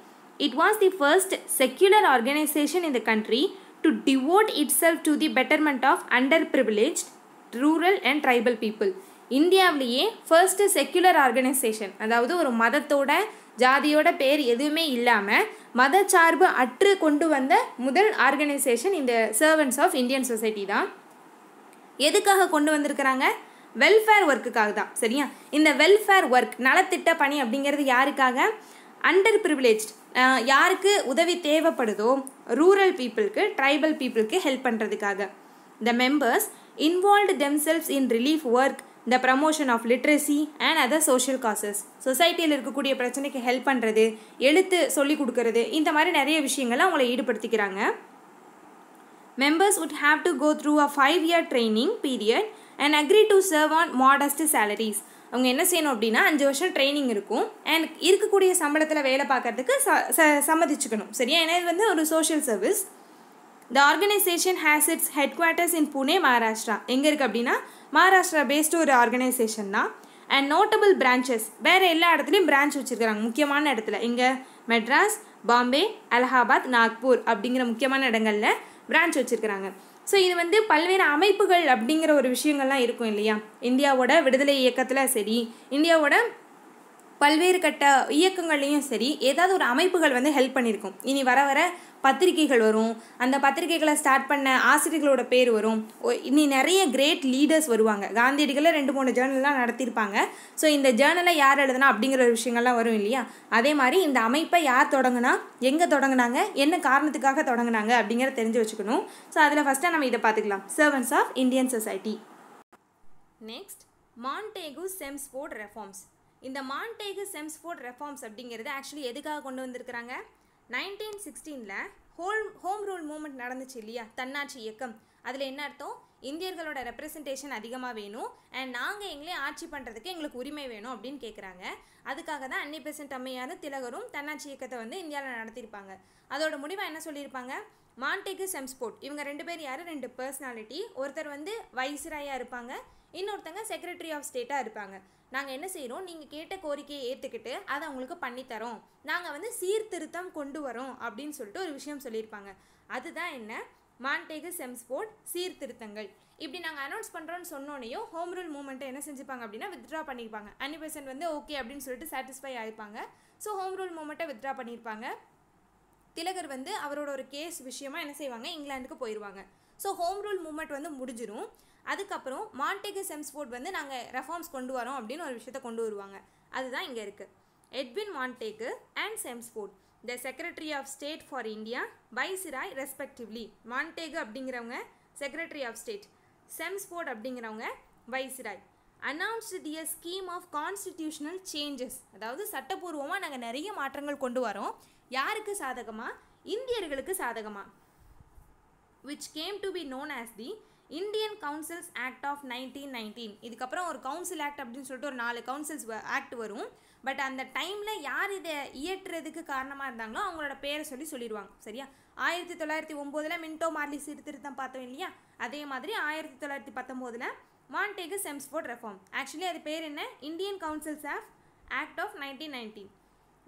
it was the first secular organisation in the country to devote itself to the betterment of under privilege rural and tribal people இந்தியாவிலேயே ஃபர்ஸ்ட்டு செக்யுலர் ஆர்கனைசேஷன் அதாவது ஒரு மதத்தோட ஜாதியோட பேர் எதுவுமே இல்லாமல் மத சார்பு அற்று கொண்டு வந்த முதல் ஆர்கனைசேஷன் இந்த சர்வன்ஸ் ஆஃப் இந்தியன் சொசைட்டி தான் எதுக்காக கொண்டு வந்திருக்கிறாங்க வெல்ஃபேர் ஒர்க்குக்காக தான் சரியா இந்த வெல்ஃபேர் ஒர்க் நலத்திட்ட பணி அப்படிங்கிறது யாருக்காக அண்டர் ப்ரிவிலேஜ் யாருக்கு உதவி தேவைப்படுதோ ரூரல் பீப்புளுக்கு ட்ரைபல் பீப்புளுக்கு ஹெல்ப் பண்ணுறதுக்காக the members involved themselves in relief work இந்த promotion of literacy and other social causes சொசைட்டியில் இருக்கக்கூடிய பிரச்சனைக்கு ஹெல்ப் பண்ணுறது எழுத்து சொல்லிக் கொடுக்கறது இந்த மாதிரி நிறைய விஷயங்களை அவங்கள ஈடுபடுத்திக்கிறாங்க members would have to go through a five year training period and agree to serve on modest salaries அவங்க என்ன செய்யணும் அப்படின்னா அஞ்சு வருஷம் ட்ரைனிங் இருக்கும் அண்ட் இருக்கக்கூடிய சம்பளத்தில் வேலை பார்க்கறதுக்கு ச சம்மதிச்சுக்கணும் சரியா ஏன்னா இது வந்து ஒரு social service the organisation has its headquarters in Pune Maharashtra எங்கே இருக்குது அப்படின்னா மகாராஷ்டிரா பேஸ்டு ஒரு ஆர்கனைசேஷன் தான் அண்ட் நோட்டபிள் பிரான்ச்சஸ் வேறு எல்லா இடத்துலையும் பிரான்ச் வச்சுருக்கிறாங்க முக்கியமான இடத்துல இங்கே மெட்ராஸ் பாம்பே அலகாபாத் நாக்பூர் அப்படிங்கிற முக்கியமான இடங்களில் பிரான்ச் வச்சுருக்கிறாங்க ஸோ இது வந்து பல்வேறு அமைப்புகள் அப்படிங்கிற ஒரு விஷயங்கள்லாம் இருக்கும் இல்லையா இந்தியாவோட விடுதலை இயக்கத்தில் சரி இந்தியாவோட பல்வேறு கட்ட இயக்கங்கள்லேயும் சரி ஏதாவது ஒரு அமைப்புகள் வந்து ஹெல்ப் பண்ணியிருக்கும் இனி வர வர பத்திரிகைகள் வரும் அந்த பத்திரிகைகளை ஸ்டார்ட் பண்ண ஆசிரியர்களோட பேர் வரும் இனி நிறைய கிரேட் லீடர்ஸ் வருவாங்க காந்தியடிகளில் ரெண்டு மூணு ஜேர்னல்லாம் நடத்தியிருப்பாங்க ஸோ இந்த ஜேர்னலை யார் எழுதுனா அப்படிங்கிற ஒரு விஷயங்கள்லாம் வரும் இல்லையா அதே மாதிரி இந்த அமைப்பை யார் தொடங்கினா எங்கே தொடங்கினாங்க என்ன காரணத்துக்காக தொடங்கினாங்க அப்படிங்கிற தெரிஞ்சு வச்சுக்கணும் ஸோ அதில் ஃபஸ்ட்டாக நம்ம இதை பார்த்துக்கலாம் servants of Indian society next Montagu Chelmsford reforms இந்த மான்டேகு செம்ஸ்போர்ட் ரெஃபார்ம்ஸ் அப்படிங்கிறது ஆக்சுவலி எதுக்காக கொண்டு வந்திருக்கிறாங்க நைன்டீன் சிக்ஸ்டீனில் ஹோல் ஹோம் ரூல் மூமெண்ட் நடந்துச்சு இல்லையா தன்னாட்சி இயக்கம் அதில் என்ன அர்த்தம் இந்தியர்களோட ரெப்ரசன்டேஷன் அதிகமாக வேணும் அண்ட் நாங்கள் எங்களே ஆட்சி பண்ணுறதுக்கு எங்களுக்கு உரிமை வேணும் அப்படின்னு கேட்குறாங்க அதுக்காக தான் அன்னி பெசன்ட் அம்மையாரும் திலகரும் தன்னாட்சி இயக்கத்தை வந்து இந்தியாவில் நடத்தியிருப்பாங்க அதோட முடிவாக என்ன சொல்லியிருப்பாங்க மாண்டெகு செம்ஸ்போர்ட் இவங்க ரெண்டு பேர் யார் ரெண்டு பர்சனாலிட்டி ஒருத்தர் வந்து வைஸ்ராயாக இருப்பாங்க இன்னொருத்தங்க செக்ரட்டரி ஆஃப் ஸ்டேட்டாக இருப்பாங்க நாங்கள் என்ன செய்கிறோம் நீங்கள் கேட்ட கோரிக்கையை ஏற்றுக்கிட்டு அதை அவங்களுக்கு பண்ணித்தரோம் நாங்கள் வந்து சீர்திருத்தம் கொண்டு வரோம் அப்படின்னு சொல்லிட்டு ஒரு விஷயம் சொல்லியிருப்பாங்க அதுதான் என்ன மான்டேகு செம்ஸ்போர்ட் சீர்திருத்தங்கள் இப்படி நாங்கள் அனௌன்ஸ் பண்ணுறோன்னு சொன்னோனையும் ஹோம் ரூல் மூமெண்ட்டை என்ன செஞ்சுப்பாங்க அப்படின்னா வித்ட்ரா பண்ணியிருப்பாங்க அனி வந்து ஓகே அப்படின்னு சொல்லிட்டு சாட்டிஸ்ஃபை ஆயிருப்பாங்க ஸோ ஹோம் ரூல் மூமெண்ட்டை வித்ரா பண்ணியிருப்பாங்க திலகர் வந்து அவரோட ஒரு கேஸ் விஷயமா என்ன செய்வாங்க இங்கிலாந்துக்கு போயிடுவாங்க ஸோ ஹோம் ரூல் மூமெண்ட் வந்து முடிஞ்சிடும் அதுக்கப்புறம் மாண்டேகு செம்ஸ்போர்ட் வந்து நாங்கள் ரெஃபார்ம்ஸ் கொண்டு வரோம் அப்படின்னு ஒரு விஷயத்த கொண்டு வருவாங்க அதுதான் இங்கே இருக்குது Edwin Montagu and Chelmsford the secretary of state for India viceroy respectively Montagu அப்படிங்கிறவங்க செக்ரட்டரி ஆஃப் ஸ்டேட் செம்ஸ்போர்ட் அப்படிங்கிறவங்க viceroy announced the scheme of constitutional changes அதாவது சட்டப்பூர்வமாக நாங்கள் நிறைய மாற்றங்கள் கொண்டு வரோம் யாருக்கு சாதகமாக இந்தியர்களுக்கு சாதகமாக which came to be known as the Indian councils act of nineteen nineteen இதுக்கப்புறம் ஒரு கவுன்சில் ஆக்ட் அப்படின்னு சொல்லிட்டு ஒரு நாலு கவுன்சில்ஸ் ஆக்ட் வரும் பட் அந்த டைமில் யார் இதை இயற்றுறதுக்கு காரணமாக இருந்தாங்களோ அவங்களோட பேரை சொல்லி சொல்லிடுவாங்க சரியா ஆயிரத்தி தொள்ளாயிரத்தி ஒம்போதில் மின்டோ மார்லி சீர்திருத்தம் பார்த்தோம் இல்லையா அதே மாதிரி ஆயிரத்தி தொள்ளாயிரத்தி பத்தொம்போதில் மான்டேகு செம்ஸ்போர்ட் ரெஃபார்ம் ஆக்சுவலி அது பேர் என்ன Indian councils of act of nineteen nineteen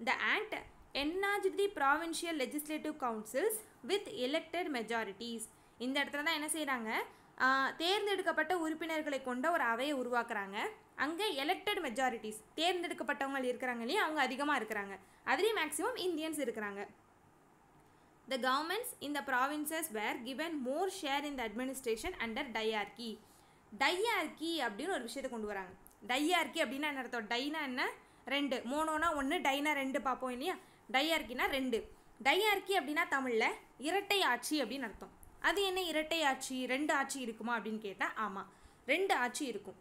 the act enlarge the provincial legislative councils with elected majorities இந்த இடத்துல தான் என்ன செய்கிறாங்க தேர்ந்தெடுக்கப்பட்ட உறுப்பினர்களை கொண்ட ஒரு அவையை உருவாக்குறாங்க அங்கே எலெக்டட் மெஜாரிட்டிஸ் தேர்ந்தெடுக்கப்பட்டவங்க இருக்கிறாங்க இல்லையா அவங்க அதிகமாக இருக்கிறாங்க அதுலேயும் மேக்ஸிமம் இந்தியன்ஸ் இருக்கிறாங்க த கவர்மெண்ட்ஸ் இந்த provinces were given more share in the administration under dyarchy dyarchy அப்படின்னு ஒரு விஷயத்தை கொண்டு வராங்க டையார்கி அப்படின்னா என்ன அர்த்தம் டைனா என்ன ரெண்டு மோனோனா ஒன்று டைனா ரெண்டு பார்ப்போம் இல்லையா டையார்கினா ரெண்டு டையார்கி அப்படின்னா தமிழில் இரட்டை ஆட்சி அப்படின்னு அர்த்தம் அது என்ன இரட்டை ஆட்சி ரெண்டு ஆட்சி இருக்குமா அப்படின்னு கேட்டால் ஆமாம் ரெண்டு ஆட்சி இருக்கும்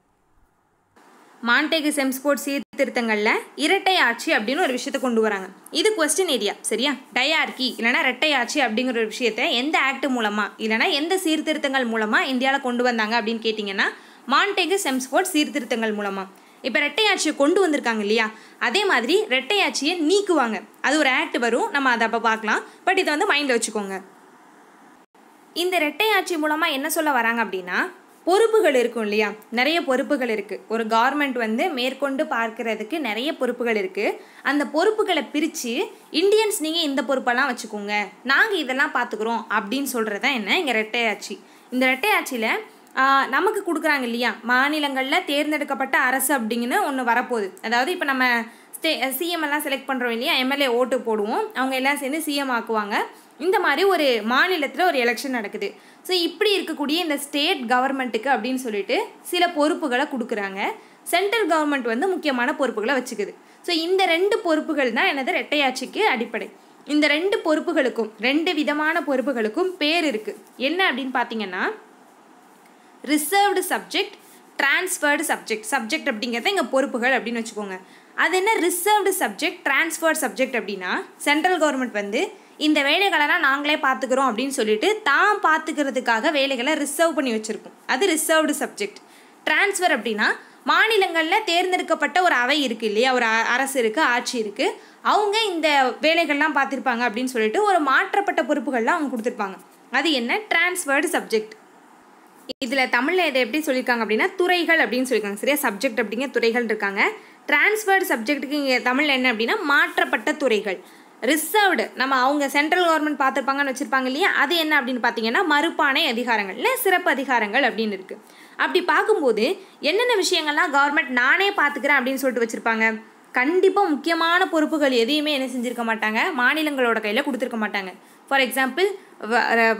மாண்டேகு செம்ஸ்போர்ட் சீர்திருத்தங்களில் இரட்டை ஆட்சி அப்படின்னு ஒரு விஷயத்தை கொண்டு வராங்க இது கொஸ்டின் ஏரியா சரியா டயார்கி இல்லைனா இரட்டை ஆட்சி அப்படிங்கிற ஒரு விஷயத்த எந்த ஆக்ட் மூலமாக இல்லைனா எந்த சீர்திருத்தங்கள் மூலமாக இந்தியாவில் கொண்டு வந்தாங்க அப்படின்னு கேட்டிங்கன்னா மாண்டேகு செம்ஸ்போர்ட் சீர்திருத்தங்கள் மூலமாக இப்போ ஆட்சியை கொண்டு வந்திருக்காங்க இல்லையா அதே மாதிரி ஆட்சியை நீக்குவாங்க அது ஒரு ஆக்ட் வரும் நம்ம அதை அப்போ பார்க்கலாம் பட் இதை வந்து மைண்டில் வச்சுக்கோங்க இந்த ரெட்டையாட்சி ஆட்சி மூலமாக என்ன சொல்ல வராங்க அப்படின்னா பொறுப்புகள் இருக்கும் இல்லையா நிறைய பொறுப்புகள் இருக்குது ஒரு கவர்மெண்ட் வந்து மேற்கொண்டு பார்க்கறதுக்கு நிறைய பொறுப்புகள் இருக்குது அந்த பொறுப்புகளை பிரித்து இந்தியன்ஸ் நீங்கள் இந்த பொறுப்பெல்லாம் வச்சுக்கோங்க நாங்கள் இதெல்லாம் பார்த்துக்குறோம் அப்படின்னு சொல்கிறது தான் என்ன இங்கே ரெட்டையாட்சி இந்த ரெட்டையாட்சியில் நமக்கு கொடுக்குறாங்க இல்லையா மாநிலங்களில் தேர்ந்தெடுக்கப்பட்ட அரசு அப்படிங்கன்னு ஒன்று வரப்போகுது அதாவது இப்போ நம்ம ஸ்டே சிஎம் எல்லாம் செலக்ட் பண்ணுறோம் இல்லையா எம்எல்ஏ ஓட்டு போடுவோம் அவங்க எல்லாம் சேர்ந்து சிஎம் ஆக்குவாங்க இந்த மாதிரி ஒரு மாநிலத்தில் ஒரு எலெக்ஷன் நடக்குது ஸோ இப்படி இருக்கக்கூடிய இந்த ஸ்டேட் கவர்மெண்ட்டுக்கு அப்படின்னு சொல்லிட்டு சில பொறுப்புகளை கொடுக்குறாங்க சென்ட்ரல் கவர்மெண்ட் வந்து முக்கியமான பொறுப்புகளை வச்சுக்குது ஸோ இந்த ரெண்டு பொறுப்புகள் தான் எனது ரெட்டையாட்சிக்கு அடிப்படை இந்த ரெண்டு பொறுப்புகளுக்கும் ரெண்டு விதமான பொறுப்புகளுக்கும் பேர் இருக்குது என்ன அப்படின்னு பார்த்தீங்கன்னா reserved subject transferred subject subject அப்படிங்கிறத இங்கே பொறுப்புகள் அப்படின்னு வச்சுக்கோங்க அது என்ன ரிசர்வ்டு சப்ஜெக்ட் டிரான்ஸ்ஃபர்டு சப்ஜெக்ட் அப்படின்னா சென்ட்ரல் கவர்மெண்ட் வந்து இந்த வேலைகளெல்லாம் நாங்களே பார்த்துக்கிறோம் அப்படின்னு சொல்லிட்டு தான் பார்த்துக்கிறதுக்காக வேலைகளை ரிசர்வ் பண்ணி வச்சுருக்கோம் அது ரிசர்வ்டு சப்ஜெக்ட் டிரான்ஸ்ஃபர் அப்படின்னா மாநிலங்களில் தேர்ந்தெடுக்கப்பட்ட ஒரு அவை இருக்குது இல்லையா ஒரு அரசு இருக்குது ஆட்சி இருக்குது அவங்க இந்த வேலைகள்லாம் பார்த்துருப்பாங்க அப்படின்னு சொல்லிட்டு ஒரு மாற்றப்பட்ட பொறுப்புகள்லாம் அவங்க கொடுத்துருப்பாங்க அது என்ன டிரான்ஸ்ஃபர்டு சப்ஜெக்ட் இதில் தமிழில் இதை எப்படி சொல்லியிருக்காங்க அப்படின்னா துறைகள் அப்படின்னு சொல்லியிருக்காங்க சரியா சப்ஜெக்ட் அப்படிங்கிற துறைகள் இருக்காங்க டிரான்ஸ்ஃபர்டு சப்ஜெக்ட்டுக்கு இங்கே தமிழில் என்ன அப்படின்னா மாற்றப்பட்ட துறைகள் ரிசர்வ்டு நம்ம அவங்க சென்ட்ரல் கவர்மெண்ட் பார்த்துருப்பாங்கன்னு வச்சுருப்பாங்க இல்லையா அது என்ன அப்படின்னு பார்த்தீங்கன்னா மறுப்பானை அதிகாரங்கள் இல்லை சிறப்பு அதிகாரங்கள் அப்படின்னு இருக்குது அப்படி பார்க்கும்போது என்னென்ன விஷயங்கள்லாம் கவர்மெண்ட் நானே பார்த்துக்கிறேன் அப்படின்னு சொல்லிட்டு வச்சுருப்பாங்க கண்டிப்பாக முக்கியமான பொறுப்புகள் எதையுமே என்ன செஞ்சுருக்க மாட்டாங்க மாநிலங்களோட கையில் கொடுத்துருக்க மாட்டாங்க ஃபார் எக்ஸாம்பிள்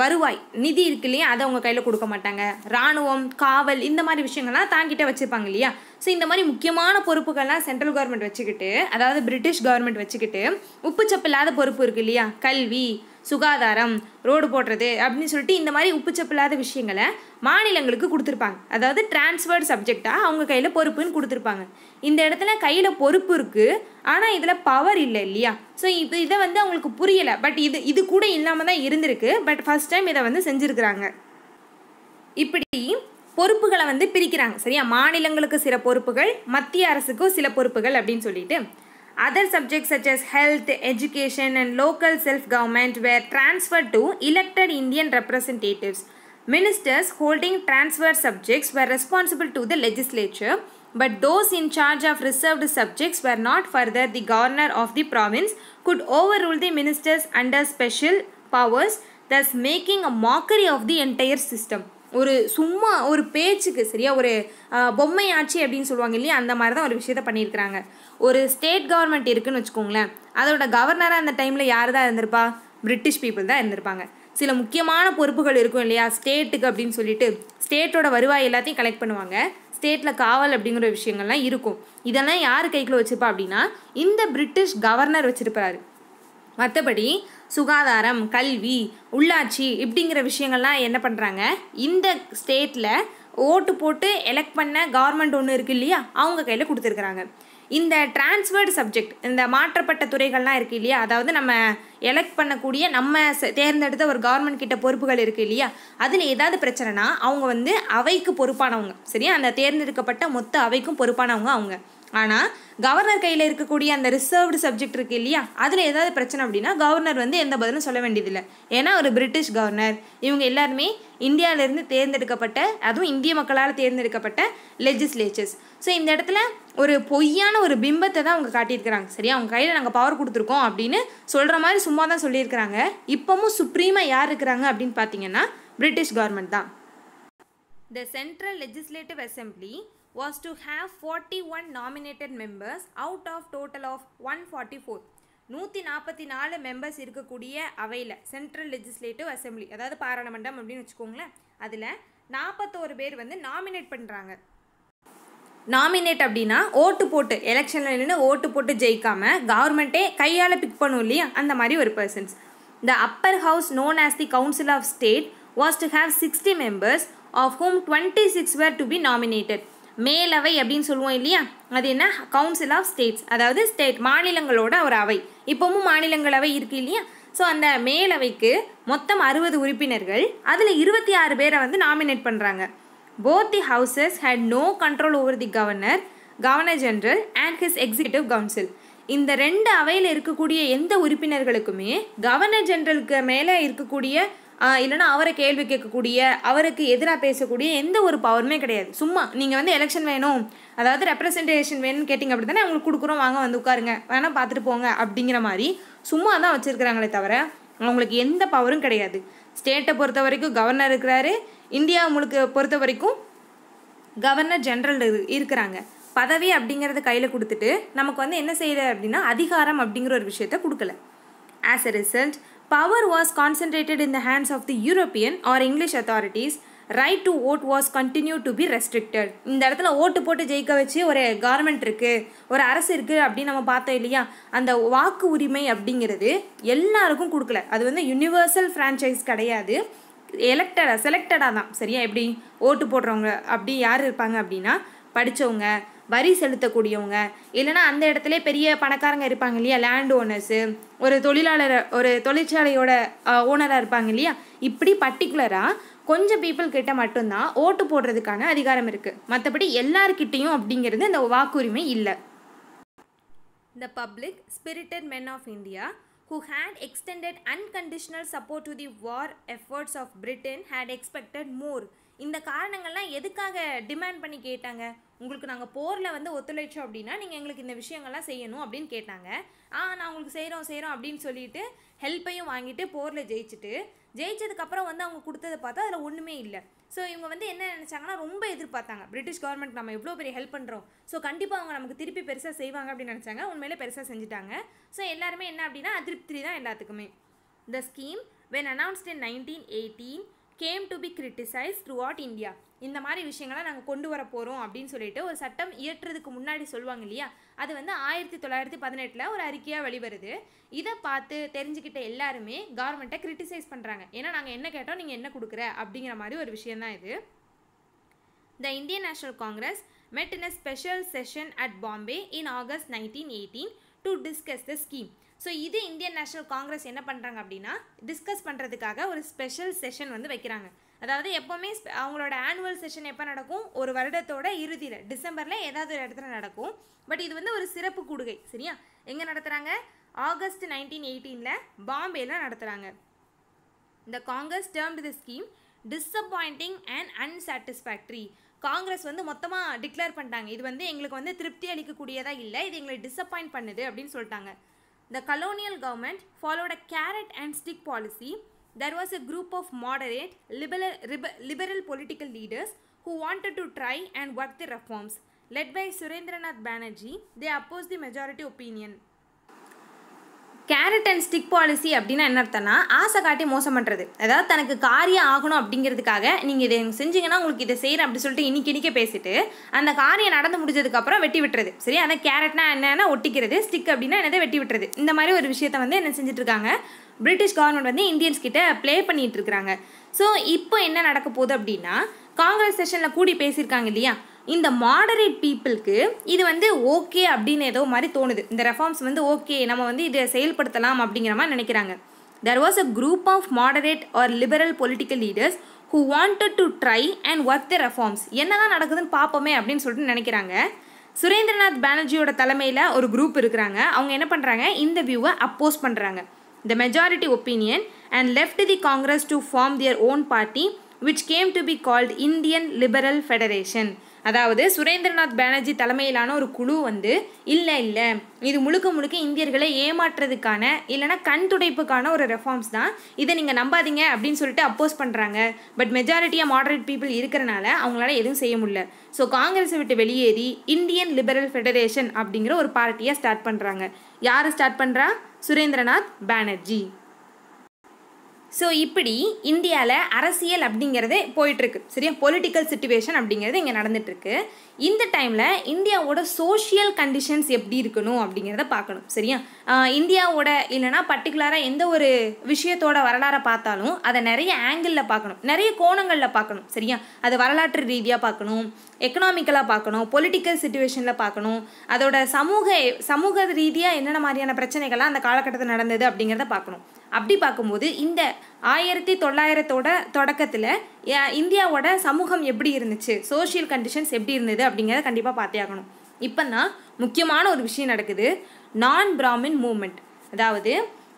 வருவாய் நிதி இருக்கு இல்லையா அதை அவங்க கையில் கொடுக்க மாட்டாங்க இராணுவம் காவல் இந்த மாதிரி விஷயங்கள்லாம் தாங்கிட்ட வச்சுருப்பாங்க இல்லையா ஸோ இந்த மாதிரி முக்கியமான பொறுப்புகள்லாம் சென்ட்ரல் கவர்மெண்ட் வச்சுக்கிட்டு அதாவது பிரிட்டிஷ் கவர்மெண்ட் வச்சுக்கிட்டு உப்புச்சப்பு இல்லாத பொறுப்பு இருக்குது இல்லையா கல்வி சுகாதாரம் ரோடு போடுறது அப்படின்னு சொல்லிட்டு இந்த மாதிரி உப்புச்சப்பு இல்லாத விஷயங்களை மாநிலங்களுக்கு கொடுத்துருப்பாங்க அதாவது டிரான்ஸ்ஃபர்ட் சப்ஜெக்டாக அவங்க கையில் பொறுப்புன்னு கொடுத்துருப்பாங்க இந்த இடத்துல கையில் பொறுப்பு இருக்குது ஆனால் இதில் பவர் இல்லை இல்லையா ஸோ இப்போ இதை வந்து அவங்களுக்கு புரியலை பட் இது இது கூட இல்லாமல் தான் இருந்திருக்கு பட் ஃபஸ்ட் டைம் இதை வந்து செஞ்சுருக்குறாங்க இப்படி பொறுப்புகளை வந்து பிரிக்கிறாங்க சரியா மாநிலங்களுக்கு சில பொறுப்புகள் மத்திய அரசுக்கும் சில பொறுப்புகள் அப்படின்னு சொல்லிட்டு other subject such health education and local self government were transfer to elected Indian representatives ministers holding transfer subjects were responsible to the legislature but those in charge of reserved subjects were not further the governor of the province could overrule the ministers under special powers thus making a mockery of the entire system ஒரு சும்மா ஒரு பேச்சுக்கு சரியா ஒரு பொம்மை ஆட்சி அப்படின்னு சொல்லுவாங்க இல்லையா அந்த மாதிரி தான் ஒரு விஷயத்த பண்ணியிருக்கிறாங்க ஒரு ஸ்டேட் கவர்மெண்ட் இருக்குன்னு வச்சுக்கோங்களேன் அதோட கவர்னராக அந்த டைமில் யார் தான் இருந்திருப்பா பிரிட்டிஷ் பீப்புள் தான் இருந்திருப்பாங்க சில முக்கியமான பொறுப்புகள் இருக்கும் இல்லையா ஸ்டேட்டுக்கு அப்படின்னு சொல்லிட்டு ஸ்டேட்டோட வருவாய் எல்லாத்தையும் கலெக்ட் பண்ணுவாங்க ஸ்டேட்டில் காவல் அப்படிங்கிற விஷயங்கள்லாம் இருக்கும் இதெல்லாம் யார் கைக்குள்ளே வச்சுருப்பா அப்படின்னா இந்த பிரிட்டிஷ் கவர்னர் வச்சுருப்பாரு மற்றபடி சுகாதாரம் கல்வி உள்ளாட்சி இப்படிங்கிற விஷயங்கள்லாம் என்ன பண்ணுறாங்க இந்த ஸ்டேட்டில் ஓட்டு போட்டு எலெக்ட் பண்ண கவர்மெண்ட் ஒன்று இருக்குது இல்லையா அவங்க கையில் கொடுத்துருக்குறாங்க இந்த டிரான்ஸ்ஃபர்டு சப்ஜெக்ட் இந்த மாற்றப்பட்ட துறைகள்லாம் இருக்குது இல்லையா அதாவது நம்ம எலெக்ட் பண்ணக்கூடிய நம்ம தேர்ந்தெடுத்த ஒரு கவர்மெண்ட் கிட்ட பொறுப்புகள் இருக்குது இல்லையா அதில் ஏதாவது பிரச்சனைனா அவங்க வந்து அவைக்கு பொறுப்பானவங்க சரியா அந்த தேர்ந்தெடுக்கப்பட்ட மொத்த அவைக்கும் பொறுப்பானவங்க அவங்க ஆனால் கவர்னர் கையில் இருக்கக்கூடிய அந்த ரிசர்வ்டு சப்ஜெக்ட் இருக்குது இல்லையா அதில் ஏதாவது பிரச்சனை அப்படின்னா கவர்னர் வந்து எந்த பதிலும் சொல்ல வேண்டியதில்லை ஏன்னா ஒரு பிரிட்டிஷ் கவர்னர் இவங்க எல்லாருமே இந்தியாவிலேருந்து தேர்ந்தெடுக்கப்பட்ட அதுவும் இந்திய மக்களால் தேர்ந்தெடுக்கப்பட்ட லெஜிஸ்லேச்சர்ஸ் ஸோ இந்த இடத்துல ஒரு பொய்யான ஒரு பிம்பத்தை தான் அவங்க காட்டியிருக்கிறாங்க சரியா அவங்க கையில் நாங்கள் பவர் கொடுத்துருக்கோம் அப்படின்னு சொல்கிற மாதிரி சும்மா தான் சொல்லியிருக்கிறாங்க இப்போவும் சுப்ரீமாக யார் இருக்கிறாங்க அப்படின்னு பார்த்தீங்கன்னா பிரிட்டிஷ் கவர்மெண்ட் தான் the central legislative assembly was to have 41 nominated members out of total of 144. நூற்றி நாற்பத்தி நாலு மெம்பர்ஸ் இருக்கக்கூடிய அவையில் சென்ட்ரல் லெஜிஸ்லேட்டிவ் அசம்பிளி அதாவது பாராளுமன்றம் அப்படின்னு வச்சுக்கோங்களேன் அதில் நாற்பத்தோரு பேர் வந்து நாமினேட் பண்ணுறாங்க நாமினேட் அப்படின்னா ஓட்டு போட்டு எலெக்ஷனில் நின்று ஓட்டு போட்டு ஜெயிக்காமல் கவர்மெண்ட்டே கையால் பிக் பண்ணும் இல்லையா அந்த மாதிரி ஒரு persons the upper house known as the council of state was to have sixty members of whom twenty six were to be nominated மேலவை அப்படின்னு சொல்லுவோம் இல்லையா அது என்ன கவுன்சில் ஆஃப் ஸ்டேட்ஸ் அதாவது ஸ்டேட் மாநிலங்களோட ஒரு அவை இப்போவும் மாநிலங்களவை இருக்குது இல்லையா ஸோ அந்த மேலவைக்கு மொத்தம் அறுபது உறுப்பினர்கள் அதில் இருபத்தி ஆறு பேரை வந்து நாமினேட் பண்ணுறாங்க both the houses had no control over the governor governor general and his executive council இந்த ரெண்டு அவையில் இருக்கக்கூடிய எந்த உறுப்பினர்களுக்குமே கவர்னர் ஜென்ரலுக்கு மேலே இருக்கக்கூடிய இல்லைன்னா அவரை கேள்வி கேட்கக்கூடிய அவருக்கு எதிராக பேசக்கூடிய எந்த ஒரு பவருமே கிடையாது சும்மா நீங்கள் வந்து எலெக்ஷன் வேணும் அதாவது ரெப்ரசன்டேஷன் வேணும்னு கேட்டிங்க அப்படி தானே அவங்களுக்கு கொடுக்குறோம் வாங்க வந்து உட்காருங்க வேணால் பார்த்துட்டு போங்க அப்படிங்கிற மாதிரி சும்மா தான் வச்சுருக்கிறாங்களே தவிர அவங்களுக்கு எந்த பவரும் கிடையாது ஸ்டேட்டை பொறுத்த வரைக்கும் கவர்னர் இருக்கிறாரு இந்தியா முழுக்க பொறுத்த வரைக்கும் கவர்னர் ஜென்ரல் இருக்கிறாங்க பதவி அப்படிங்கிறத கையில் கொடுத்துட்டு நமக்கு வந்து என்ன செய்யலை அப்படின்னா அதிகாரம் அப்படிங்கிற ஒரு விஷயத்த கொடுக்கல as a result power was concentrated in the hands of the European or English authorities right to vote was continue to be restricted இந்த இடத்துல ஓட்டு போட்டு ஜெயிக்க வச்சு ஒரு கவர்மெண்ட் இருக்குது ஒரு அரசு இருக்குது அப்படின்னு நம்ம பார்த்தோம் இல்லையா அந்த வாக்கு உரிமை அப்படிங்கிறது எல்லாருக்கும் கொடுக்கல அது வந்து யூனிவர்சல் ஃப்ரான்ச்சைஸ் கிடையாது எலெக்டடாக செலக்டடாக தான் சரியா எப்படி ஓட்டு போடுறவங்க அப்படி யார் இருப்பாங்க அப்படின்னா படித்தவங்க வரி செலுத்தக்கூடியவங்க இல்லைனா அந்த இடத்துல பெரிய பணக்காரங்க இருப்பாங்க இல்லையா லேண்ட் ஓனர்ஸு ஒரு தொழிலாளர் ஒரு தொழிற்சாலையோட ஓனராக இருப்பாங்க இல்லையா இப்படி பர்டிகுலராக கொஞ்சம் பீப்புள் கிட்ட மட்டும்தான் ஓட்டு போடுறதுக்கான அதிகாரம் இருக்குது மற்றபடி எல்லாருக்கிட்டேயும் அப்படிங்கிறது இந்த வாக்குரிமை இல்லை the public spirited men of India who had extended unconditional support to the war efforts of Britain had expected more இந்த காரணங்கள்லாம் எதுக்காக டிமாண்ட் பண்ணி கேட்டாங்க உங்களுக்கு நாங்கள் போரில் வந்து ஒத்துழைச்சோம் அப்படின்னா நீங்கள் எங்களுக்கு இந்த விஷயங்கள்லாம் செய்யணும் அப்படின்னு கேட்டாங்க ஆ நான் உங்களுக்கு செய்கிறோம் செய்கிறோம் அப்படின்னு சொல்லிட்டு ஹெல்ப்பையும் வாங்கிட்டு போரில் ஜெயிச்சுட்டு ஜெயிச்சதுக்கப்புறம் வந்து அவங்க கொடுத்ததை பார்த்தா அதில் ஒன்றுமே இல்லை ஸோ இவங்க வந்து என்ன நினச்சாங்கன்னா ரொம்ப எதிர்பார்த்தாங்க பிரிட்டிஷ் கவர்மெண்ட் நம்ம எவ்வளோ பெரிய ஹெல்ப் பண்ணுறோம் ஸோ கண்டிப்பாக அவங்க நமக்கு திருப்பி பெருசாக செய்வாங்க அப்படின்னு நினச்சாங்க உண்மையிலே பெருசாக செஞ்சுட்டாங்க ஸோ எல்லாருமே என்ன அப்படின்னா அதிருப்தி தான் எல்லாத்துக்குமே the scheme when announced in nineteen eighteen came to be criticised throughout India இந்த மாதிரி விஷயங்களை நாங்கள் கொண்டு வர போகிறோம் அப்படின்னு சொல்லிட்டு ஒரு சட்டம் இயற்றுறதுக்கு முன்னாடி சொல்லுவாங்க இல்லையா அது வந்து ஆயிரத்தி தொள்ளாயிரத்தி பதினெட்டில் ஒரு அறிக்கையாக வெளிவருது இதை பார்த்து தெரிஞ்சுக்கிட்ட எல்லாருமே கவர்மெண்ட்டை கிரிட்டிசைஸ் பண்ணுறாங்க ஏன்னா நாங்கள் என்ன கேட்டோம் நீங்கள் என்ன கொடுக்குற அப்படிங்கிற மாதிரி ஒரு விஷயம் தான் இது the Indian National Congress met in in special session at Bombay in August nineteen eighteen to discuss the scheme so இது இந்தியன் நேஷனல் காங்கிரஸ் என்ன பண்ணுறாங்க அப்படின்னா டிஸ்கஸ் பண்ணுறதுக்காக ஒரு ஸ்பெஷல் செஷன் வந்து வைக்கிறாங்க அதாவது எப்போவுமே அவங்களோட ஆனுவல் செஷன் எப்போ நடக்கும் ஒரு வருடத்தோட இறுதியில் டிசம்பரில் ஏதாவது ஒரு இடத்துல நடக்கும் பட் இது வந்து ஒரு சிறப்பு கூடுகை சரியா எங்கே நடத்துகிறாங்க ஆகஸ்ட் நைன்டீன் எயிட்டீனில் பாம்பேயில் நடத்துகிறாங்க இந்த Congress termed the scheme disappointing and unsatisfactory Congress வந்து மொத்தமாக டிக்ளேர் பண்ணிட்டாங்க இது வந்து எங்களுக்கு வந்து திருப்தி அளிக்கக்கூடியதாக இல்லை இது எங்களை டிஸப்பாயிண்ட் பண்ணுது அப்படின்னு சொல்லிட்டாங்க the colonial government followed a carrot and stick policy. There was a group of moderate, liberal, liberal political leaders who wanted to try and work the reforms. Led by Surendranath Banerjee, they opposed the majority opinion. Carrot and stick policy அப்படின்னா என்ன அர்த்தம்னா ஆசை காட்டி மோசம் பண்ணுறது அதாவது தனக்கு காரியம் ஆகணும் அப்படிங்கிறதுக்காக நீங்கள் இதை செஞ்சீங்கன்னா உங்களுக்கு இதை செய்கிறேன் அப்படி சொல்லிட்டு இன்னைக்கு இன்றைக்கே பேசிட்டு அந்த காரியம் நடந்து முடிஞ்சதுக்கப்புறம் வெட்டி விட்டுறது சரி அதை கேரட்னா என்னென்னா ஒட்டிக்கிறது ஸ்டிக் அப்படின்னா என்னதை வெட்டி விட்டுறது இந்த மாதிரி ஒரு விஷயத்த வந்து என்ன செஞ்சிட்ருக்காங்க பிரிட்டிஷ் கவர்மெண்ட் வந்து இந்தியன்ஸ் கிட்ட ப்ளே பண்ணிட்டு இருக்கிறாங்க ஸோ இப்போ என்ன நடக்க போகுது அப்படின்னா காங்கிரஸ் செஷனில் கூடி பேசியிருக்காங்க இல்லையா இந்த மாடரேட் பீப்புளுக்கு இது வந்து ஓகே அப்படின்னு ஏதோ மாதிரி தோணுது இந்த ரெஃபார்ம்ஸ் வந்து ஓகே நம்ம வந்து இதை செயல்படுத்தலாம் அப்படிங்கிற மாதிரி நினைக்கிறாங்க there was a group of moderate or liberal political leaders who wanted to try and work the reforms என்ன தான் நடக்குதுன்னு பார்ப்போமே அப்படின்னு சொல்லிட்டு நினைக்கிறாங்க சுரேந்திரநாத் பானர்ஜியோட தலைமையில் ஒரு குரூப் இருக்கிறாங்க அவங்க என்ன பண்ணுறாங்க இந்த வியூவை அப்போஸ் பண்ணுறாங்க the majority opinion and left the Congress to form their own party which came to be called Indian Liberal Federation அதாவது சுரேந்திரநாத் பானர்ஜி தலைமையிலான ஒரு குழு வந்து இல்லை இல்லை இது முழுக்க முழுக்க இந்தியர்களை ஏமாற்றுறதுக்கான இல்லைனா கண் துடைப்புக்கான ஒரு ரெஃபார்ம்ஸ் தான் இதை நீங்கள் நம்பாதீங்க அப்படின்னு சொல்லிட்டு அப்போஸ் பண்ணுறாங்க பட் மெஜாரிட்டியாக மாடரேட் பீப்புள் இருக்கிறனால அவங்களால எதுவும் செய்ய முடியல ஸோ காங்கிரஸை விட்டு வெளியேறி இந்தியன் லிபரல் ஃபெடரேஷன் அப்படிங்கிற ஒரு பார்ட்டியை ஸ்டார்ட் பண்ணுறாங்க யார் ஸ்டார்ட் பண்ணுறா சுரேந்திரநாத் பானர்ஜி ஸோ இப்படி இந்தியாவில் அரசியல் அப்படிங்கிறதே போயிட்டுருக்கு சரியா பொலிட்டிக்கல் சுச்சுவேஷன் அப்படிங்கிறது இங்கே நடந்துகிட்ருக்கு இந்த டைமில் இந்தியாவோட சோஷியல் கண்டிஷன்ஸ் எப்படி இருக்கணும் அப்படிங்கிறத பார்க்கணும் சரியா இந்தியாவோட இல்லைனா பர்டிகுலராக எந்த ஒரு விஷயத்தோட வரலாறை பார்த்தாலும் அதை நிறைய ஆங்கிளில் பார்க்கணும் நிறைய கோணங்களில் பார்க்கணும் சரியா அது வரலாற்று ரீதியாக பார்க்கணும் எக்கனாமிக்கலாக பார்க்கணும் பொலிட்டிக்கல் சுச்சுவேஷனில் பார்க்கணும் அதோட சமூக சமூக ரீதியாக என்னென்ன மாதிரியான பிரச்சனைகள்லாம் அந்த காலகட்டத்தில் நடந்தது அப்படிங்கிறத பார்க்கணும் அப்படி பார்க்கும்போது இந்த ஆயிரத்தி தொள்ளாயிரத்தோட தொடக்கத்தில் இந்தியாவோட சமூகம் எப்படி இருந்துச்சு சோஷியல் கண்டிஷன்ஸ் எப்படி இருந்தது அப்படிங்கிறத கண்டிப்பாக பார்த்தே ஆகணும் இப்போ தான் முக்கியமான ஒரு விஷயம் நடக்குது நான் பிராமின் மூமெண்ட் அதாவது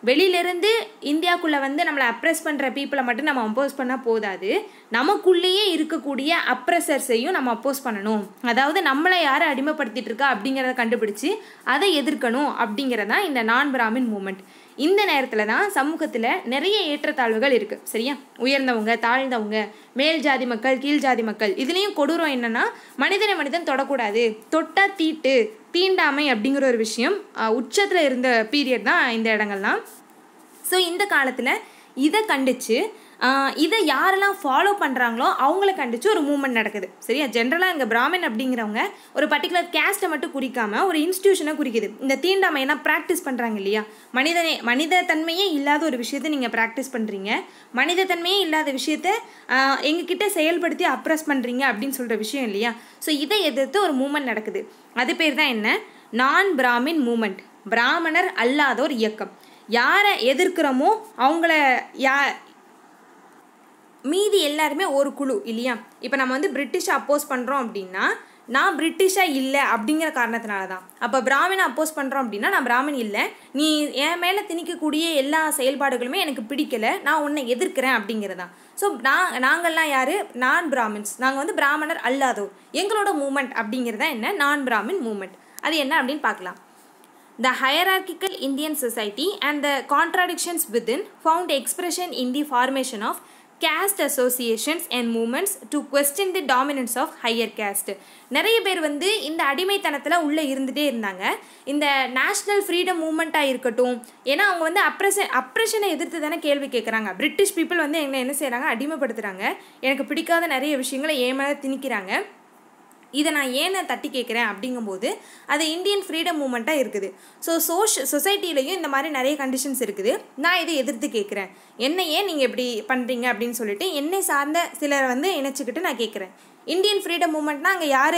வெளியிலேருந்து இந்தியாவுக்குள்ளே வந்து நம்மளை அப்ரெஸ் பண்ணுற பீப்புளை மட்டும் நம்ம அப்போஸ் பண்ணால் போதாது நமக்குள்ளேயே இருக்கக்கூடிய அப்ரெஸர்ஸையும் நம்ம அப்போஸ் பண்ணணும் அதாவது நம்மளை யாரை அடிமைப்படுத்திட்டு இருக்கா அப்படிங்கிறத கண்டுபிடிச்சி அதை எதிர்க்கணும் அப்படிங்கிறதான் இந்த நான் பிராமின் மூமெண்ட் இந்த நேரத்தில் தான் சமூகத்தில் நிறைய ஏற்றத்தாழ்வுகள் இருக்குது சரியா உயர்ந்தவங்க தாழ்ந்தவங்க மேல் ஜாதி மக்கள் கீழ் ஜாதி மக்கள் இதுலேயும் கொடூரம் என்னென்னா மனிதனை மனிதன் தொடக்கூடாது தொட்டா தீட்டு தீண்டாமை அப்படிங்கிற ஒரு விஷயம் உச்சத்தில் இருந்த பீரியட் தான் இந்த இடங்கள்லாம் ஸோ இந்த காலத்தில் இதை கண்டித்து இதை யாரெல்லாம் ஃபாலோ பண்ணுறாங்களோ அவங்கள கண்டித்து ஒரு மூமெண்ட் நடக்குது சரியா ஜென்ரலாக இங்கே பிராமின் அப்படிங்கிறவங்க ஒரு பர்டிகுலர் கேஸ்ட்டை மட்டும் குறிக்காமல் ஒரு இன்ஸ்டியூஷனை குறிக்குது இந்த தீண்டாமை என்ன ப்ராக்டிஸ் பண்ணுறாங்க இல்லையா மனிதனே மனித தன்மையே இல்லாத ஒரு விஷயத்தை நீங்கள் ப்ராக்டிஸ் பண்ணுறீங்க மனித தன்மையே இல்லாத விஷயத்த எங்ககிட்ட செயல்படுத்தி அப்ரஸ் பண்ணுறீங்க அப்படின்னு சொல்கிற விஷயம் இல்லையா ஸோ இதை எதிர்த்து ஒரு மூமெண்ட் நடக்குது அது பேர் தான் என்ன நான் பிராமின் மூமெண்ட் பிராமணர் அல்லாத ஒரு இயக்கம் யாரை எதிர்க்கிறோமோ அவங்கள யா மீதி எல்லாருமே ஒரு குழு இல்லையா இப்போ நம்ம வந்து பிரிட்டிஷை அப்போஸ் பண்ணுறோம் அப்படின்னா நான் பிரிட்டிஷாக இல்லை அப்படிங்கிற காரணத்தினால தான் அப்போ பிராமினை அப்போஸ் பண்ணுறோம் அப்படின்னா நான் பிராமின் இல்லை நீ என் மேலே திணிக்கக்கூடிய எல்லா செயல்பாடுகளுமே எனக்கு பிடிக்கலை நான் உன்னை எதிர்க்கிறேன் அப்படிங்கிறதான் ஸோ நான் நாங்கள்லாம் யார் நான் பிராமின்ஸ் நாங்கள் வந்து பிராமணர் அல்லாதோ எங்களோட மூமெண்ட் அப்படிங்கிறதா என்ன நான் பிராமின் மூமெண்ட் அது என்ன அப்படின்னு பார்க்கலாம் the hierarchical Indian society and the contradictions within found expression in the formation of caste associations and movements to question the dominance of higher caste நிறைய பேர் வந்து இந்த அடிமைத்தனத்தில் உள்ளே இருந்துகிட்டே இருந்தாங்க இந்த நேஷ்னல் ஃப்ரீடம் மூமெண்ட்டாக இருக்கட்டும் ஏன்னா அவங்க வந்து அப்ரஷன் அப்ரஷனை எதிர்த்து தானே கேள்வி கேட்குறாங்க பிரிட்டிஷ் பீப்புள் வந்து எங்களை என்ன செய்கிறாங்க அடிமைப்படுத்துகிறாங்க எனக்கு பிடிக்காத நிறைய விஷயங்களை ஏமாத திணிக்கிறாங்க இதை நான் ஏன் தட்டி கேட்குறேன் அப்படிங்கும்போது அது இந்தியன் ஃப்ரீடம் மூமெண்ட்டாக இருக்குது ஸோ சோஷ் சொசைட்டிலையும் இந்த மாதிரி நிறைய கண்டிஷன்ஸ் இருக்குது நான் இதை எதிர்த்து கேட்குறேன் என்ன ஏன் நீங்கள் இப்படி பண்ணுறீங்க அப்படின்னு சொல்லிட்டு என்னை சார்ந்த சிலரை வந்து இணைச்சிக்கிட்டு நான் கேட்குறேன் இந்தியன் ஃப்ரீடம் மூமெண்ட்னா அங்கே யார்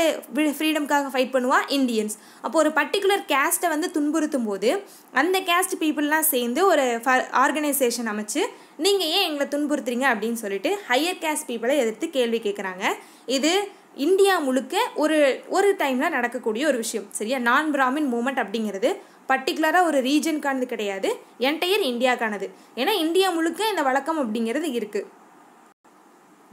ஃப்ரீடம்காக ஃபைட் பண்ணுவா இந்தியன்ஸ் அப்போ ஒரு பர்டிகுலர் கேஸ்ட்டை வந்து துன்புறுத்தும் போது அந்த கேஸ்ட் பீப்புளெலாம் சேர்ந்து ஒரு ஆர்கனைசேஷன் அமைச்சு நீங்கள் ஏன் எங்களை துன்புறுத்துறீங்க அப்படின்னு சொல்லிட்டு ஹையர் கேஸ்ட் பீப்புளை எதிர்த்து கேள்வி கேட்குறாங்க இது இந்தியா முழுக்க ஒரு ஒரு டைமில் நடக்கக்கூடிய ஒரு விஷயம் சரியா நான் பிராமின் மூமெண்ட் அப்படிங்கிறது பர்டிகுலராக ஒரு ரீஜனுக்கானது கிடையாது என்டையர் இந்தியாக்கானது ஏன்னா இந்தியா முழுக்க இந்த வழக்கம் அப்படிங்கிறது இருக்குது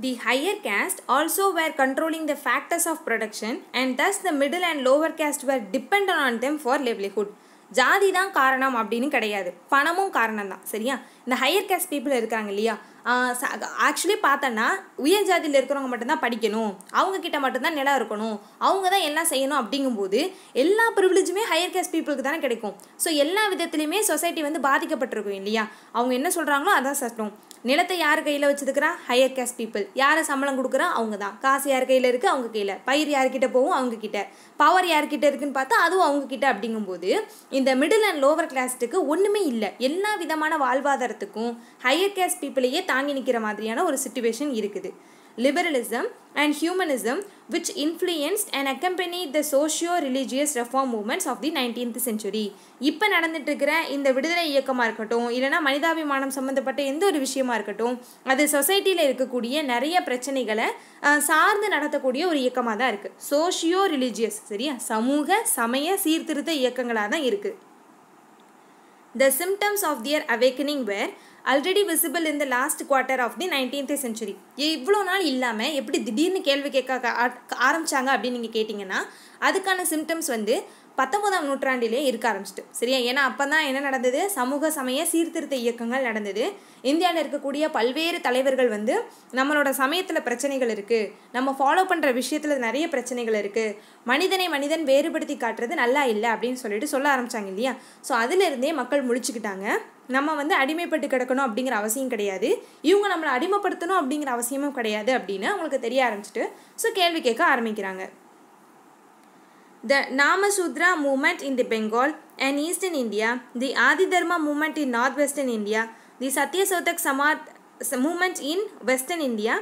the higher caste also were controlling the factors of production and thus the middle and lower caste were depend on them for livelihood ஜாதி தான் காரணம் அப்படின்னு கிடையாது பணமும் காரணம் தான் சரியா இந்த ஹையர் கேஸ்ட் பீப்புள் இருக்காங்க இல்லையா ஆக்சுவலி பார்த்தோன்னா உயர் ஜாதியில் இருக்கிறவங்க மட்டும்தான் படிக்கணும் அவங்கக்கிட்ட மட்டும்தான் நிலம் இருக்கணும் அவங்க தான் எல்லாம் செய்யணும் அப்படிங்கும்போது எல்லா ப்ரிவிலேஜுமே ஹையர் கேஸ்ட் பீப்புளுக்கு தானே கிடைக்கும் ஸோ எல்லா விதத்துலையுமே சொசைட்டி வந்து பாதிக்கப்பட்டிருக்கும் இல்லையா அவங்க என்ன சொல்கிறாங்களோ அதான் சட்டம் நிலத்தை யார் கையில் வச்சுருக்கிறா ஹையர் கேஸ்ட் பீப்புள் யாரை சம்பளம் கொடுக்குறா அவங்க தான் காசு யார் கையில் இருக்குது அவங்க கையில் பயிர் யார்கிட்ட போகும் அவங்க கிட்ட பவர் யார்கிட்ட இருக்குன்னு பார்த்தா அதுவும் அவங்க கிட்ட அப்படிங்கும்போது இந்த மிடில் அண்ட் லோவர் கிளாஸ்ட்டுக்கு ஒன்றுமே இல்லை எல்லா விதமான வாழ்வாதாரத்துக்கும் ஹையர் கேஸ்ட் பீப்புளையே தாங்கி நிற்கிற மாதிரியான ஒரு சுச்சுவேஷன் இருக்குது liberalism, and humanism which influenced and accompanied the socio-religious reform movements of the 19th century. இப்போ நடந்துட்டு இருக்கிற இந்த விடுதலை இயக்கமாக இருக்கட்டும் இல்லைனா மனிதாபிமானம் சம்மந்தப்பட்ட எந்த ஒரு விஷயமா இருக்கட்டும் அது சொசைட்டியில் இருக்கக்கூடிய நிறைய பிரச்சனைகளை சார்ந்து நடத்தக்கூடிய ஒரு இயக்கமாக தான் இருக்குது சோஷியோ ரிலீஜியஸ் சரியா சமூக சமய சீர்திருத்த இயக்கங்களாக தான் இருக்குது The symptoms of their awakening were already visible இந்த last quarter of the nineteenth century இவ்வளோ நாள் இல்லாமல் எப்படி திடீர்னு கேள்வி கேட்க ஆரம்பித்தாங்க அப்படின்னு நீங்கள் கேட்டிங்கன்னா அதுக்கான சிம்டம்ஸ் வந்து பத்தொன்பதாம் நூற்றாண்டிலே இருக்க ஆரம்பிச்சிட்டு சரியா ஏன்னா அப்போ தான் என்ன நடந்தது சமூக சமய சீர்திருத்த இயக்கங்கள் நடந்தது இந்தியாவில் இருக்கக்கூடிய பல்வேறு தலைவர்கள் வந்து நம்மளோட சமயத்தில் பிரச்சனைகள் இருக்குது நம்ம ஃபாலோ பண்ணுற விஷயத்தில் நிறைய பிரச்சனைகள் இருக்குது மனிதனை மனிதன் வேறுபடுத்தி காட்டுறது நல்லா இல்லை அப்படின்னு சொல்லிட்டு சொல்ல ஆரம்பித்தாங்க இல்லையா ஸோ அதிலிருந்தே மக்கள் முடிச்சுக்கிட்டாங்க நம்ம வந்து அடிமைப்பட்டு கிடக்கணும் அப்படிங்கிற அவசியம் கிடையாது இவங்க நம்மளை அடிமைப்படுத்தணும் அப்படிங்கிற அவசியமும் கிடையாது அப்படின்னு அவங்களுக்கு தெரிய ஆரம்பிச்சிட்டு ஸோ கேள்வி கேட்க ஆரம்பிக்கிறாங்க the Namasudra movement in the Bengal and Eastern India, the Adi Dharma movement in Northwestern India, the Satya Sautak Samad movement in Western India,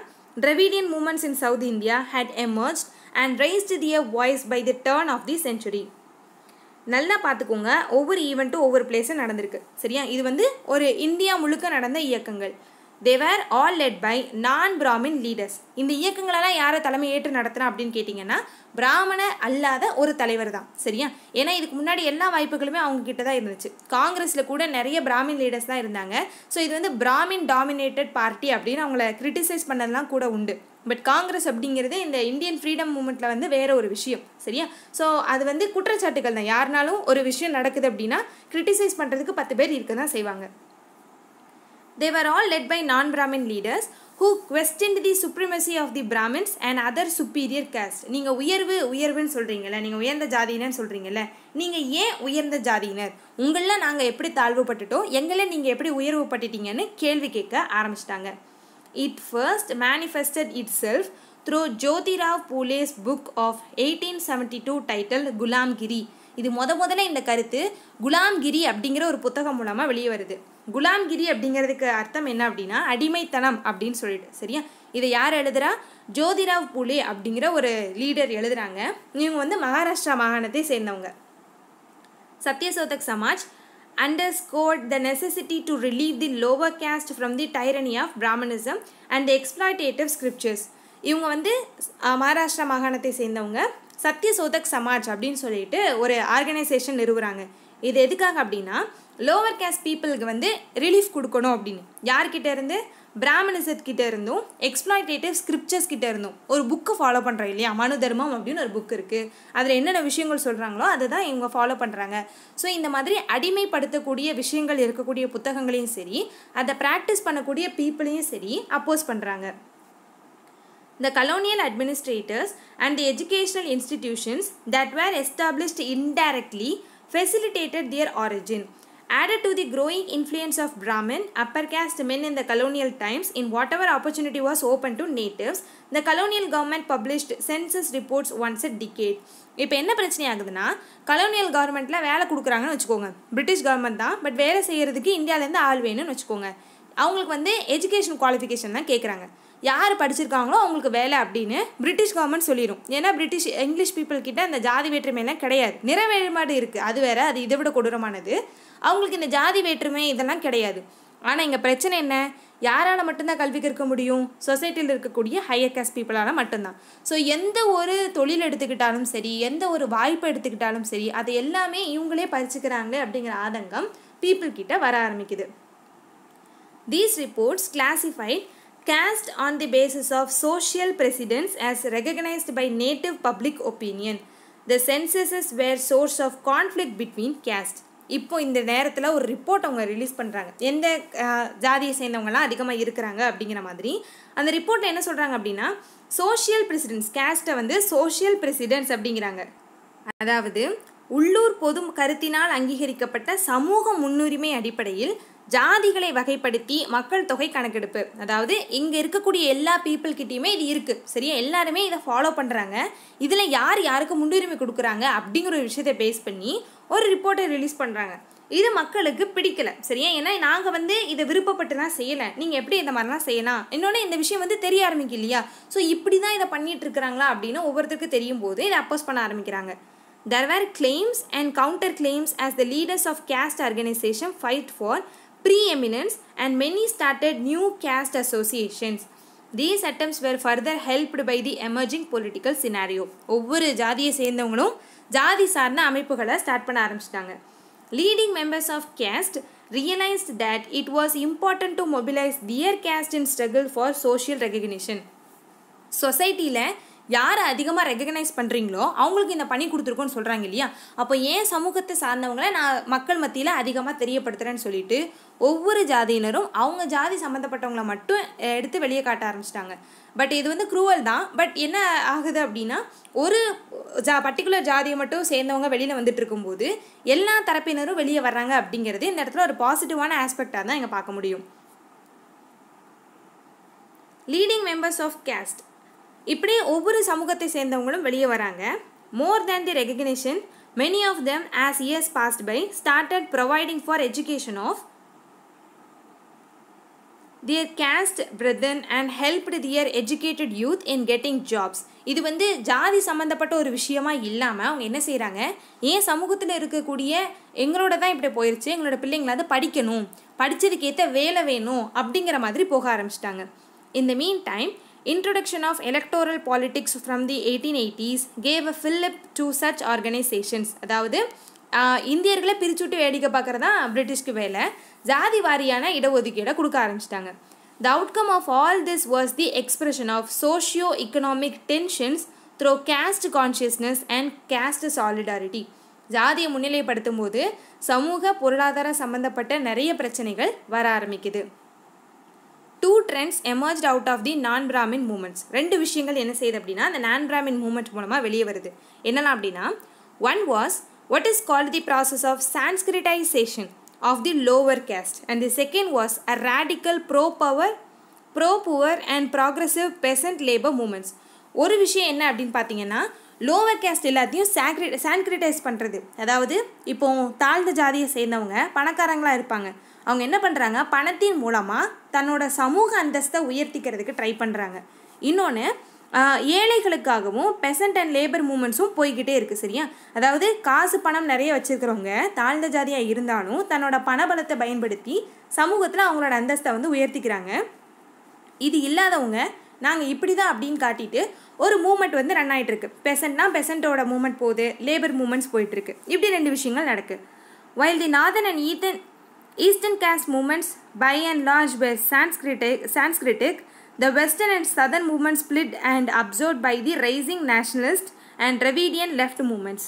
Dravidian movements in South India had emerged and raised their voice by the turn of the century. நல்லா பார்த்துக்கோங்க ஒவ்வொரு ஈவெண்ட்டும் ஒவ்வொரு பிளேஸும் நடந்திருக்கு சரியா இது வந்து ஒரு India முழுக்க நடந்த இயக்கங்கள் they were all led by non Brahmin leaders இந்த இயக்கங்களெல்லாம் யாரை தலைமை ஏற்று நடத்தினா அப்படின்னு கேட்டிங்கன்னா பிராமண அல்லாத ஒரு தலைவர் தான் சரியா ஏன்னா இதுக்கு முன்னாடி எல்லா வாய்ப்புகளுமே அவங்க கிட்ட தான் இருந்துச்சு காங்கிரஸில் கூட நிறைய பிராமின் லீடர்ஸ் தான் இருந்தாங்க ஸோ இது வந்து பிராமின் டாமினேட்டட் பார்ட்டி அப்படின்னு அவங்கள கிரிட்டிசைஸ் பண்ணதெல்லாம் கூட உண்டு பட் காங்கிரஸ் அப்படிங்கிறது இந்த இந்தியன் ஃப்ரீடம் மூமெண்ட்டில் வந்து வேற ஒரு விஷயம் சரியா ஸோ அது வந்து குற்றச்சாட்டுகள் தான் யாருனாலும் ஒரு விஷயம் நடக்குது அப்படின்னா கிரிட்டிசைஸ் பண்ணுறதுக்கு பத்து பேர் இருக்க தான் செய்வாங்க They were all led by non-Brahmin leaders who questioned the supremacy of the Brahmins and other superior caste. நீங்கள் உயர்வு உயர்வுன்னு சொல்கிறீங்கள நீங்கள் உயர்ந்த ஜாதியினர்னு சொல்கிறீங்கள நீங்கள் ஏன் உயர்ந்த ஜாதியினர் உங்களில் நாங்கள் எப்படி தாழ்வுபட்டுட்டோம் எங்களை நீங்கள் எப்படி உயர்வுபட்டுட்டீங்கன்னு கேள்வி கேட்க ஆரம்பிச்சிட்டாங்க it first manifested itself through Jyotirao Phule's book of eighteen seventy two title Gulamgiri இது முத முதல்ல இந்த கருத்து குலாம்கிரி அப்படிங்கிற ஒரு புத்தகம் மூலமாக வெளியே வருது குலாம்கிரி அப்படிங்கிறதுக்கு அர்த்தம் என்ன அப்படின்னா அடிமைத்தனம் அப்படின்னு சொல்லிட்டு சரியா இதை யார் எழுதுகிறா ஜோதிராவ் புலே அப்படிங்கிற ஒரு லீடர் எழுதுறாங்க இவங்க வந்து மகாராஷ்டிரா மாகாணத்தை சேர்ந்தவங்க Satyashodhak Samaj underscored the necessity to relieve the lower caste from the tyranny of Brahminism and the exploitative scriptures இவங்க வந்து மகாராஷ்டிரா மாகாணத்தை சேர்ந்தவங்க சத்யசோதக் சமாஜ் அப்படின்னு சொல்லிட்டு ஒரு ஆர்கனைசேஷன் நிறுவுறாங்க இது எதுக்காக அப்படின்னா லோவர் கேஸ்ட் பீப்புளுக்கு வந்து ரிலீஃப் கொடுக்கணும் அப்படின்னு யார்கிட்ட இருந்து பிராமணிசர்கிட்ட இருந்தும் எக்ஸ்ப்ளாய்டேட்டிவ் ஸ்கிரிப்சர்ஸ் கிட்ட இருந்தும் ஒரு புக்கு ஃபாலோ பண்ணுறோம் இல்லையா மனு தர்மம் அப்படின்னு ஒரு புக் இருக்குது அதில் என்னென்ன விஷயங்கள் சொல்கிறாங்களோ அதை தான் இவங்க ஃபாலோ பண்ணுறாங்க ஸோ இந்த மாதிரி அடிமைப்படுத்தக்கூடிய விஷயங்கள் இருக்கக்கூடிய புத்தகங்களையும் சரி அதை ப்ராக்டிஸ் பண்ணக்கூடிய பீப்புளையும் சரி அப்போஸ் பண்ணுறாங்க the colonial administrators and the educational institutions that were established indirectly facilitated their origin Added to the growing influence of Brahmin, upper caste men in the colonial times, in whatever opportunity was open to natives, the colonial government published census reports once a decade. இப்போ என்ன பிரச்சனை ஆகுதுன்னா colonial கவர்மெண்ட்டில் வேலை கொடுக்குறாங்கன்னு வச்சுக்கோங்க British government தான் but வேலை செய்கிறதுக்கு இந்தியாவிலேருந்து ஆள் வேணும்னு வச்சுக்கோங்க அவங்களுக்கு வந்து எஜுகேஷன் குவாலிஃபிகேஷன் தான் கேட்குறாங்க யார் படிச்சிருக்காங்களோ அவங்களுக்கு வேலை அப்படின்னு பிரிட்டிஷ் கவர்மெண்ட் சொல்லிடும் ஏன்னா பிரிட்டிஷ் இங்கிலீஷ் பீப்புள் கிட்ட அந்த ஜாதி வேற்றுமையெல்லாம் கிடையாது நிற வேறுபாடு இருக்குது அது வேற அது இதை விட கொடூரமானது அவங்களுக்கு இந்த ஜாதி வேற்றுமை இதெல்லாம் கிடையாது ஆனால் இங்கே பிரச்சனை என்ன யாரால் மட்டும்தான் கல்வி கற்க முடியும் சொசைட்டியில் இருக்கக்கூடிய ஹையர் காஸ்ட் பீப்புளால் மட்டும்தான் ஸோ எந்த ஒரு தொழில் எடுத்துக்கிட்டாலும் சரி எந்த ஒரு வாய்ப்பு எடுத்துக்கிட்டாலும் சரி அதை எல்லாமே இவங்களே பறிச்சுக்கிறாங்களே அப்படிங்கிற ஆதங்கம் பீப்புள் கிட்ட வர ஆரம்பிக்குது these reports classified cast on the basis of social precedents as recognized by native public opinion. The censuses were source of conflict between caste இப்போ இந்த நேரத்தில் ஒரு ரிப்போர்ட் அவங்க ரிலீஸ் பண்ணுறாங்க எந்த ஜாதியை சேர்ந்தவங்கலாம் அதிகமாக இருக்கிறாங்க அப்படிங்கிற மாதிரி அந்த ரிப்போர்ட்டில் என்ன சொல்கிறாங்க அப்படின்னா சோஷியல் பிரசிடென்ட்ஸ் கேஸ்ட்டை வந்து சோஷியல் பிரசிடென்ட்ஸ் அப்படிங்கிறாங்க அதாவது உள்ளூர் பொது கருத்தினால் அங்கீகரிக்கப்பட்ட சமூக முன்னுரிமை அடிப்படையில் ஜாதிகளை வகைப்படுத்தி மக்கள் தொகை கணக்கெடுப்பு அதாவது இங்கே இருக்கக்கூடிய எல்லா பீப்புள்கிட்டையுமே இது இருக்குது சரியா எல்லாருமே இதை ஃபாலோ பண்ணுறாங்க இதில் யார் யாருக்கு முன்னுரிமை கொடுக்குறாங்க அப்படிங்கிற ஒரு விஷயத்தை பேஸ் பண்ணி ஒரு ரிப்போர்ட்டை ரிலீஸ் பண்ணுறாங்க இது மக்களுக்கு பிடிக்கல சரியா ஏன்னா நாங்கள் வந்து இதை விருப்பப்பட்டு தான் செய்யலை நீங்கள் எப்படி இந்த மாதிரிலாம் செய்யலாம் இன்னொன்று இந்த விஷயம் வந்து தெரிய ஆரம்பிக்கும் இல்லையா ஸோ இப்படி தான் இதை பண்ணிட்டு இருக்கிறாங்களா அப்படின்னு ஒவ்வொருத்தருக்கு தெரியும் போது இதை அப்போஸ் பண்ண ஆரம்பிக்கிறாங்க there were claims and counter claims as the leaders of caste organisation fight for preeminence and many started new caste associations These attempts were further helped by the emerging political scenario ஒவ்வொரு ஜாதியை சேர்ந்தவங்களும் ஜாதி சார்ந்த அமைப்புகளை start பண்ண ஆரம்பிச்சிட்டாங்க leading members of caste realised that it was important to mobilise their caste in struggle for social recognition சொசைட்டியில் யாரை அதிகமாக ரெக்கக்னைஸ் பண்ணுறீங்களோ அவங்களுக்கு இந்த பணி கொடுத்துருக்கோன்னு சொல்கிறாங்க இல்லையா அப்போ ஏன் சமூகத்தை சார்ந்தவங்கள நான் மக்கள் மத்தியில் அதிகமாக தெரியப்படுத்துகிறேன்னு சொல்லிட்டு ஒவ்வொரு ஜாதியினரும் அவங்க ஜாதி சம்மந்தப்பட்டவங்களை மட்டும் எடுத்து வெளியே காட்ட ஆரம்பிச்சிட்டாங்க பட் இது வந்து குரூவல் தான் பட் என்ன ஆகுது அப்படின்னா ஒரு ஜா பர்டிகுலர் ஜாதியை மட்டும் சேர்ந்தவங்க வெளியில் வந்துட்டு இருக்கும்போது எல்லா தரப்பினரும் வெளியே வர்றாங்க அப்படிங்கிறது இந்த இடத்துல ஒரு பாசிட்டிவான ஆஸ்பெக்டாக தான் இங்கே பார்க்க முடியும் லீடிங் மெம்பர்ஸ் ஆஃப் கேஸ்ட் இப்படி ஒவ்வொரு சமூகத்தை சேர்ந்தவங்களும் வெளியே வராங்க more than the recognition many of them as years passed by started providing for education of their caste brethren and helped their educated youth in getting jobs இது வந்து ஜாதி சம்மந்தப்பட்ட ஒரு விஷயமா இல்லாமல் அவங்க என்ன செய்கிறாங்க ஏன் சமூகத்தில் இருக்கக்கூடிய எங்களோட தான் இப்படி போயிடுச்சு எங்களோட பிள்ளைங்களாவது படிக்கணும் படித்ததுக்கேற்ற வேலை வேணும் அப்படிங்கிற மாதிரி போக ஆரம்பிச்சிட்டாங்க இந்த meantime Introduction of electoral politics from the 1880s gave a fillip to such organizations அதாவது இந்தியர்களை பிரிச்சுட்டு வேடிக்கை பார்க்குறது தான் பிரிட்டிஷ்க்கு வேலை ஜாதி வாரியான இடஒதுக்கீடை கொடுக்க ஆரம்பிச்சிட்டாங்க the outcome of all this was the expression of socio economic tensions through caste consciousness and caste solidarity ஜாதியை முன்னிலைப்படுத்தும் போது சமூக பொருளாதார சம்பந்தப்பட்ட நிறைய பிரச்சனைகள் வர ஆரம்பிக்குது two trends emerge out of the non Brahmin moments ரெண்டு விஷயங்கள் என்ன செய்யுது அப்படின்னா அந்த நான் பிராமின் மூமெண்ட் மூலமாக வெளியே வருது என்னெல்லாம் அப்படின்னா one was what is called the process of Sanskritisation of the lower caste and the second was a radical pro power pro poor and progressive peasant labour movements ஒரு விஷயம் என்ன அப்படின்னு பார்த்தீங்கன்னா லோவர் கேஸ்ட் எல்லாத்தையும் சாக்ரி சான்கிரிட்டைஸ் பண்ணுறது அதாவது இப்போது தாழ்ந்த ஜாதியை சேர்ந்தவங்க பணக்காரங்களாக இருப்பாங்க அவங்க என்ன பண்ணுறாங்க பணத்தின் மூலமாக தன்னோட சமூக அந்தஸ்தை உயர்த்திக்கிறதுக்கு ட்ரை பண்ணுறாங்க இன்னொன்று ஏழைகளுக்காகவும் பெசன்ட் அண்ட் லேபர் மூமெண்ட்ஸும் போய்கிட்டே இருக்குது சரியா அதாவது காசு பணம் நிறைய வச்சுருக்கிறவங்க தாழ்ந்த ஜாதியாக இருந்தாலும் தன்னோட பணபலத்தை பயன்படுத்தி சமூகத்தில் அவங்களோட அந்தஸ்தை வந்து உயர்த்திக்கிறாங்க இது இல்லாதவங்க நாங்கள் இப்படி தான் அப்படின்னு காட்டிட்டு ஒரு மூமெண்ட் வந்து ரன் ஆகிட்டுருக்கு பெசன்ட்னா பெசண்ட்டோட மூமெண்ட் போகுது லேபர் மூமெண்ட்ஸ் போயிட்டுருக்கு இப்படி ரெண்டு விஷயங்கள் நடக்குது while the northern and eastern eastern caste movements by and large, were Sanskritic, Sanskritic. The western and southern movements split and absorbed by the rising nationalist and Dravidian left movements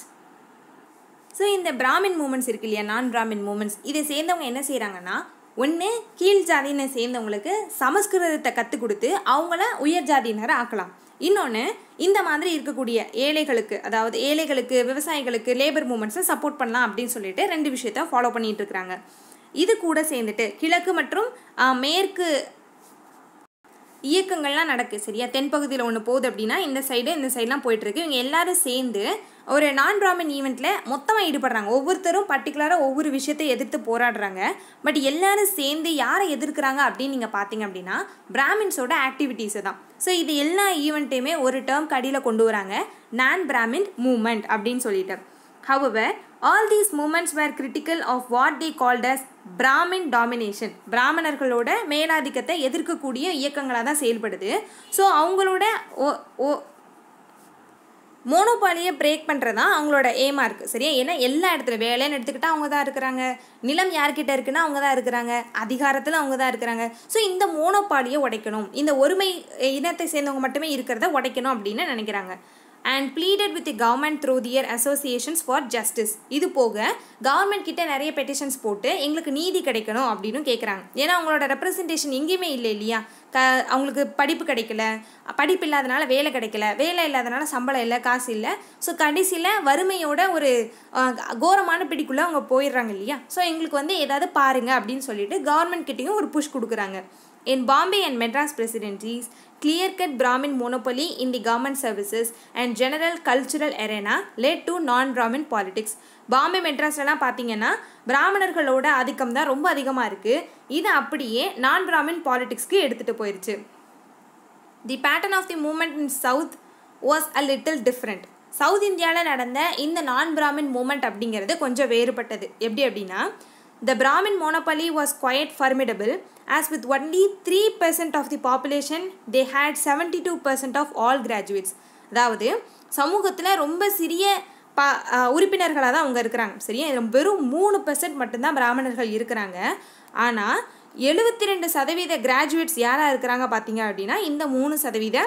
so இந்த Brahmin moments இருக்கு இல்லையா நான் Brahmin moments இதை சேர்ந்தவங்க என்ன செய்கிறாங்கன்னா ஒன்று கீழ் ஜாதியினை சேர்ந்தவங்களுக்கு சமஸ்கிருதத்தை கற்றுக் கொடுத்து அவங்கள உயர் ஜாதியினரை ஆக்கலாம் இன்னொன்று இந்த மாதிரி இருக்கக்கூடிய ஏழைகளுக்கு அதாவது ஏழைகளுக்கு விவசாயிகளுக்கு லேபர் மூமெண்ட்ஸை சப்போர்ட் பண்ணலாம் அப்படின்னு சொல்லிட்டு ரெண்டு விஷயத்த ஃபாலோ பண்ணிகிட்டு இருக்கிறாங்க இது கூட சேர்ந்துட்டு கிழக்கு மற்றும் மேற்கு இயக்கங்கள்லாம் நடக்குது சரியா தென்பகுதியில் ஒன்று போகுது அப்படின்னா இந்த சைடு இந்த சைடெலாம் போயிட்டுருக்கு இவங்க எல்லாரும் சேர்ந்து ஒரு நான் பிராமின் ஈவெண்ட்டில் மொத்தமாக ஈடுபடுறாங்க ஒவ்வொருத்தரும் பர்டிகுலராக ஒவ்வொரு விஷயத்தை எதிர்த்து போராடுறாங்க பட் எல்லாரும் சேர்ந்து யாரை எதிர்க்கிறாங்க அப்படின்னு நீங்கள் பார்த்தீங்க அப்படின்னா பிராமின்ஸோட ஆக்டிவிட்டீஸை தான் ஸோ இது எல்லா ஈவெண்ட்டையுமே ஒரு டேர்ம் கடியில் கொண்டு வராங்க நான் பிராமின் மூமெண்ட் அப்படின்னு சொல்லிட்டு however all these movements were critical of what they called as Brahmin domination பிராமணர்களோட மேலாதிக்கத்தை எதிர்க்கக்கூடிய இயக்கங்களாக தான் செயல்படுது ஸோ அவங்களோட ஓ ஓ மோனோபாலியை பிரேக் பண்ணுறது தான் அவங்களோட ஏமாக இருக்குது சரியா ஏன்னா எல்லா இடத்துல வேலைன்னு எடுத்துக்கிட்டால் அவங்க தான் இருக்கிறாங்க நிலம் யார்கிட்ட இருக்குன்னா அவங்க தான் இருக்கிறாங்க அதிகாரத்தில் அவங்க தான் இருக்கிறாங்க ஸோ இந்த மோனோபாலியை உடைக்கணும் இந்த ஒருமை இனத்தை சேர்ந்தவங்க மட்டுமே இருக்கிறத உடைக்கணும் அப்படின்னு நினைக்கிறாங்க and pleaded with the government through their associations for justice இது போக கவர்மெண்ட் கிட்ட நிறைய பெட்டிஷன்ஸ் போட்டு எங்களுக்கு நீதி கிடைக்கணும் அப்படின்னு கேட்குறாங்க ஏன்னா அவங்களோட ரெப்ரசன்டேஷன் எங்கேயுமே இல்லை இல்லையா க அவங்களுக்கு படிப்பு கிடைக்கல படிப்பு இல்லாதனால வேலை கிடைக்கல வேலை இல்லாதனால சம்பளம் இல்லை காசு இல்லை ஸோ கடைசியில் வறுமையோட ஒரு கோரமான பிடிக்குள்ளே அவங்க போயிடுறாங்க இல்லையா ஸோ எங்களுக்கு வந்து ஏதாவது பாருங்கள் அப்படின்னு சொல்லிட்டு கவர்மெண்ட் கிட்டேயும் ஒரு புஷ் கொடுக்குறாங்க in Bombay and Madras presidencies clear-cut Brahmin monopoly in the government services and general cultural arena led to non-Brahmin politics. Bombay மெட்ராஸ்லலாம் பார்த்தீங்கன்னா பிராமணர்களோட ஆதிக்கம் தான் ரொம்ப அதிகமாக இருக்குது இது அப்படியே நான் பிராமின் பாலிட்டிக்ஸ்க்கு எடுத்துகிட்டு போயிடுச்சு the pattern of the movement in south was a little different south இந்தியாவில் நடந்த இந்த நான் பிராமின் மூமெண்ட் அப்படிங்கிறது கொஞ்சம் வேறுபட்டது எப்படி அப்படின்னா the Brahmin monopoly was quite formidable as with only 3% of the population they had 72% of all graduates அதாவது சமூகத்தில் ரொம்ப சிறிய ப உறுப்பினர்களாக தான் அவங்க இருக்கிறாங்க சரியா வெறும் மூணு பெர்சன்ட் மட்டும்தான் பிராமணர்கள் இருக்கிறாங்க ஆனால் எழுபத்தி ரெண்டு சதவீத கிராஜுவேட்ஸ் யாராக இருக்கிறாங்க பார்த்தீங்க அப்படின்னா இந்த மூணு சதவீத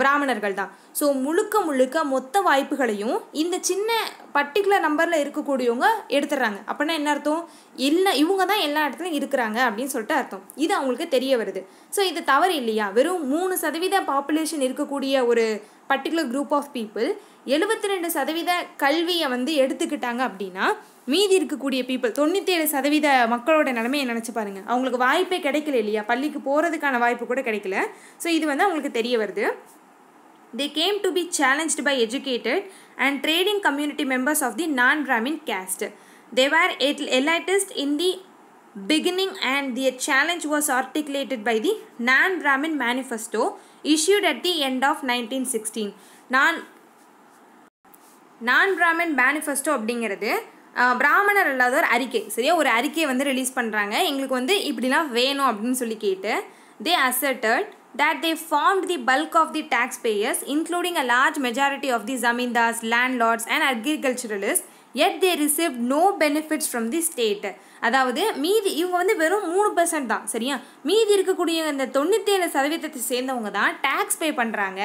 பிராமணர்கள் தான் ஸோ முழுக்க முழுக்க மொத்த வாய்ப்புகளையும் இந்த சின்ன பர்டிகுலர் நம்பரில் இருக்கக்கூடியவங்க எடுத்துடுறாங்க அப்படின்னா என்ன அர்த்தம் இல்லை இவங்க தான் எல்லா இடத்துலையும் இருக்கிறாங்க அப்படின்னு சொல்லிட்டு அர்த்தம் இது அவங்களுக்கு தெரிய வருது ஸோ இது தவறு இல்லையா வெறும் மூணு சதவீத பாப்புலேஷன் இருக்கக்கூடிய ஒரு பர்டிகுலர் குரூப் ஆஃப் பீப்புள் எழுபத்தி ரெண்டு சதவீத கல்வியை வந்து எடுத்துக்கிட்டாங்க அப்படின்னா மீதி இருக்கக்கூடிய பீப்புள் தொண்ணூற்றி ஏழு சதவீத மக்களோட நிலைமையை நினச்சி பாருங்கள் அவங்களுக்கு வாய்ப்பே கிடைக்கல இல்லையா பள்ளிக்கு போகிறதுக்கான வாய்ப்பு கூட கிடைக்கல ஸோ இது வந்து அவங்களுக்கு தெரிய வருது They came to be challenged by educated and trading community members of the non-Brahmin caste. They were elitist in the beginning and their challenge was articulated by the non-Brahmin manifesto issued at the end of 1916. non நான் Brahmin manifesto அப்படிங்கிறது பிராமணர் இல்லாத ஒரு அறிக்கை சரியா ஒரு அறிக்கையை வந்து ரிலீஸ் பண்ணுறாங்க எங்களுக்கு வந்து இப்படிலாம் வேணும் அப்படின்னு சொல்லி கேட்டு they asserted that they formed the bulk of the taxpayers, including a large majority of the zamindars, landlords, and agriculturalists. Yet they receive no benefits from the state அதாவது மீதி இவங்க வந்து வெறும் மூணு பர்சன்ட் தான் சரியா மீதி இருக்கக்கூடிய இந்த ஏழு சதவீதத்தை சேர்ந்தவங்க தான் டேக்ஸ் பே பண்ணுறாங்க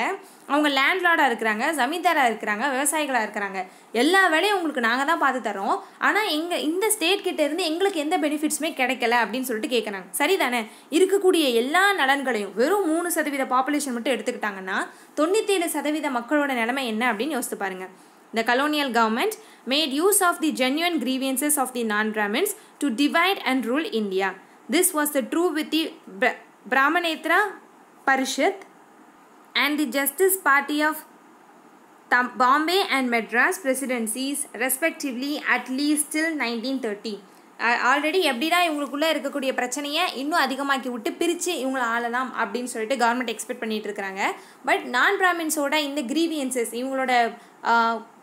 அவங்க லேண்ட்லார்டாக இருக்கிறாங்க ஜமீன்தாராக இருக்கிறாங்க விவசாயிகளாக இருக்கிறாங்க எல்லா வேலையும் உங்களுக்கு நாங்கள் தான் பார்த்து தரோம் ஆனால் எங்கள் இந்த ஸ்டேட் கிட்ட இருந்து எங்களுக்கு எந்த பெனிஃபிட்ஸுமே கிடைக்கல அப்படின்னு சொல்லிட்டு கேட்குறாங்க சரிதானே இருக்கக்கூடிய எல்லா நலன்களையும் வெறும் மூணு சதவீத பாப்புலேஷன் மட்டும் எடுத்துக்கிட்டாங்கன்னா தொண்ணூற்றேழு சதவீத மக்களோட நிலைமை என்ன அப்படின்னு யோசித்து பாருங்கள் the colonial government made use of the genuine grievances of the non Brahmins to divide and rule India this was the true with the Brahmanetar Parishad and the Justice Party of Bombay and Madras presidencies respectively at least till 1930. Already எப்படின்னா இவங்களுக்குள்ளே இருக்கக்கூடிய பிரச்சனையை இன்னும் அதிகமாக்கி விட்டு பிரித்து இவங்களை ஆளலாம் அப்படின்னு சொல்லிட்டு கவர்மெண்ட் எக்ஸ்பெக்ட் பண்ணிகிட்டு இருக்கிறாங்க பட் நான் பிராமின்ஸோட இந்த கிரீவியன்சஸ் இவங்களோட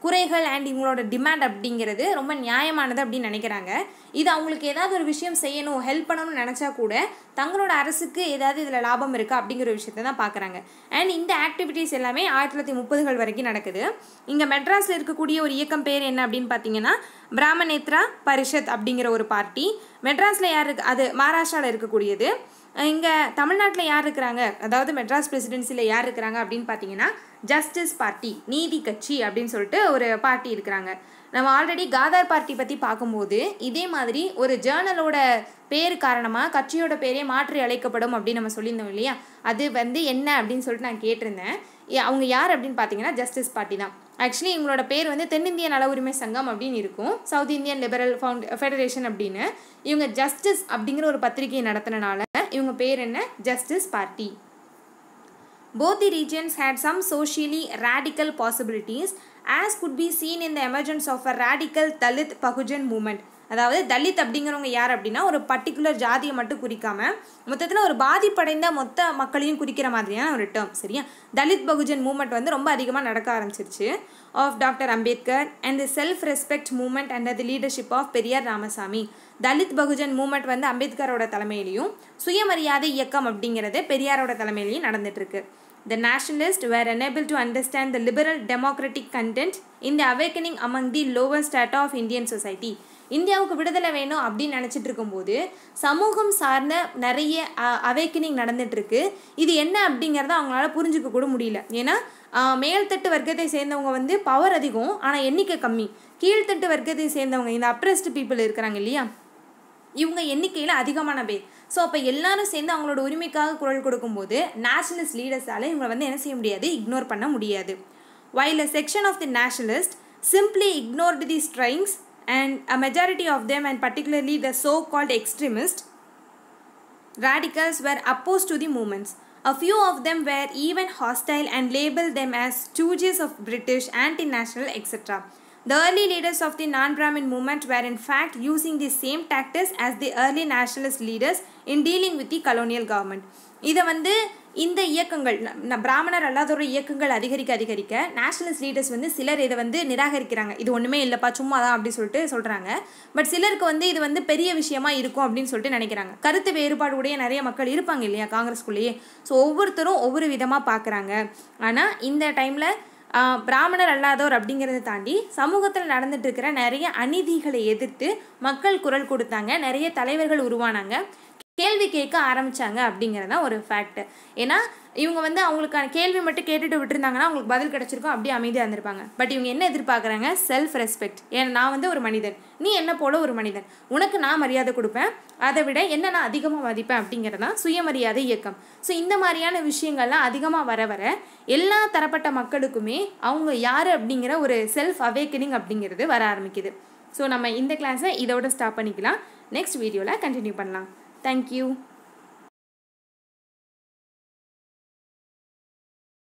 குறைகள் அண்ட் இவங்களோட டிமாண்ட் அப்படிங்கிறது ரொம்ப நியாயமானது அப்படின்னு நினைக்கிறாங்க இது அவங்களுக்கு ஏதாவது ஒரு விஷயம் செய்யணும் ஹெல்ப் பண்ணணும்னு நினச்சா கூட தங்களோட அரசுக்கு ஏதாவது இதில் லாபம் இருக்கா அப்படிங்கிற விஷயத்த தான் பார்க்குறாங்க அண்ட் இந்த ஆக்டிவிட்டீஸ் எல்லாமே ஆயிரத்தி தொள்ளாயிரத்தி முப்பதுகள் வரைக்கும் நடக்குது இங்கே மெட்ராஸில் இருக்கக்கூடிய ஒரு இயக்கம் பேர் என்ன அப்படின்னு பார்த்தீங்கன்னா பிராமணேத்ரா பரிஷத் அப்படிங்கிற ஒரு பார்ட்டி மெட்ராஸில் யார் இருக்கு அது மகாராஷ்டிராவில் இருக்கக்கூடியது இங்கே தமிழ்நாட்டில் யார் இருக்கிறாங்க அதாவது மெட்ராஸ் பிரசிடென்சியில் யார் இருக்கிறாங்க அப்படின்னு பார்த்தீங்கன்னா ஜஸ்டிஸ் பார்ட்டி நீதி கட்சி அப்படின்னு சொல்லிட்டு ஒரு பார்ட்டி இருக்கிறாங்க நம்ம ஆல்ரெடி காதார் பார்ட்டி பற்றி பார்க்கும்போது இதே மாதிரி ஒரு ஜேர்னலோட பேர் காரணமாக கட்சியோட பேரே மாற்றி அழைக்கப்படும் அப்படின்னு நம்ம சொல்லியிருந்தோம் இல்லையா அது வந்து என்ன அப்படின்னு சொல்லிட்டு நான் கேட்டிருந்தேன் அவங்க யார் அப்படின்னு பார்த்தீங்கன்னா ஜஸ்டிஸ் பார்ட்டி தான் ஆக்சுவலி எங்களோட பேர் வந்து தென்னிந்திய நல உரிமை சங்கம் அப்படின்னு இருக்கும் சவுத் இந்தியன் லிபரல் ஃபவுண்ட் ஃபெடரேஷன் அப்படின்னு இவங்க ஜஸ்டிஸ் அப்படிங்கிற ஒரு பத்திரிகையை நடத்தினால இவங்க பேர் என்ன Justice Party both the regions had some socially radical possibilities as could be seen in the emergence of a radical Dalit Bahujan movement அதாவது தலித் அப்படிங்கிறவங்க யார் அப்படின்னா ஒரு பர்டிகுலர் ஜாதியை மட்டும் குறிக்காமல் மொத்தத்தில் ஒரு பாதிப்படைந்த மொத்த மக்களையும் குறிக்கிற மாதிரியான ஒரு டேர்ம் சரியா தலித் பகுஜன் மூமெண்ட் வந்து ரொம்ப அதிகமாக நடக்க ஆரம்பிச்சிருச்சு of doctor Ambedkar and self respect movement and the leadership of Periyar Ramasamy Dalit Bahujan movement வந்து அம்பேத்கரோட தலைமையிலையும் சுயமரியாதை இயக்கம் அப்படிங்கிறது பெரியாரோட தலைமையிலையும் நடந்துட்டுருக்கு the nationalist were unable to understand the liberal democratic content in the awakening among the lower state of Indian society இந்தியாவுக்கு விடுதலை வேணும் அப்படின்னு நினச்சிட்டு இருக்கும்போது சமூகம் சார்ந்த நிறைய அவேக்கனிங் நடந்துகிட்ருக்கு இது என்ன அப்படிங்கிறத அவங்களால புரிஞ்சுக்க கூட முடியல ஏன்னா மேல்தட்டு வர்க்கத்தை சேர்ந்தவங்க வந்து பவர் அதிகம் ஆனால் எண்ணிக்கை கம்மி கீழ்த்தட்டு வர்க்கத்தை சேர்ந்தவங்க இந்த அப்ரெஸ்ட் பீப்புள் இருக்கிறாங்க இல்லையா இவங்க எண்ணிக்கையில் அதிகமான பேர் ஸோ அப்போ எல்லாரும் சேர்ந்து அவங்களோட உரிமைக்காக குரல் கொடுக்கும்போது நேஷனலிஸ்ட் லீடர்ஸால் இவங்களை வந்து என்ன செய்ய முடியாது இக்னோர் பண்ண முடியாது while a section of the nationalist simply ignored the strains and a majority of them and particularly the so-called extremists, radicals were opposed to the movements. A few of them were even hostile and labeled them as stooges of British, anti-national, etc. The early leaders of the non-Brahmin movement were in fact using the same tactics as the early nationalist leaders in dealing with the colonial government. இதை வந்து இந்த இயக்கங்கள் பிராமணர் அல்லாதவர் இயக்கங்கள் அதிகரிக்க அதிகரிக்க nationalist leaders வந்து சிலர் இதை வந்து நிராகரிக்கிறாங்க இது ஒன்றுமே இல்லைப்பா சும்மா தான் அப்படின்னு சொல்லிட்டு சொல்கிறாங்க பட் சிலருக்கு வந்து இது வந்து பெரிய விஷயமா இருக்கும் அப்படின்னு சொல்லிட்டு நினைக்கிறாங்க கருத்து வேறுபாடு உடைய நிறைய மக்கள் இருப்பாங்க இல்லையா காங்கிரஸ்குள்ளேயே ஸோ ஒவ்வொருத்தரும் ஒவ்வொரு விதமாக பார்க்குறாங்க ஆனால் இந்த டைமில் பிராமணர் அல்லாதோர் அப்படிங்கிறத தாண்டி சமூகத்தில் நடந்துட்டு இருக்கிற நிறைய அநீதிகளை எதிர்த்து மக்கள் குரல் கொடுத்தாங்க நிறைய தலைவர்கள் உருவானாங்க கேள்வி கேட்க ஆரம்பித்தாங்க தான் ஒரு ஃபேக்ட் ஏன்னா இவங்க வந்து அவங்களுக்கான கேள்வி மட்டும் கேட்டுட்டு விட்டுருந்தாங்கன்னா அவங்களுக்கு பதில் கிடச்சிருக்கும் அப்படியே அமைதியாக இருந்திருப்பாங்க பட் இவங்க என்ன எதிர்பார்க்குறாங்க செல்ஃப் ரெஸ்பெக்ட் ஏன்னா நான் வந்து ஒரு மனிதன் நீ என்ன போல ஒரு மனிதன் உனக்கு நான் மரியாதை கொடுப்பேன் அதை விட என்ன நான் அதிகமாக மதிப்பேன் அப்படிங்கிறது தான் சுயமரியாதை இயக்கம் ஸோ இந்த மாதிரியான விஷயங்கள்லாம் அதிகமாக வர வர எல்லா தரப்பட்ட மக்களுக்குமே அவங்க யார் அப்படிங்கிற ஒரு செல்ஃப் அவேக்கனிங் அப்படிங்கிறது வர ஆரம்பிக்குது ஸோ நம்ம இந்த கிளாஸை இதோட ஸ்டாப் பண்ணிக்கலாம் நெக்ஸ்ட் வீடியோவில் கண்டினியூ பண்ணலாம் Thank you.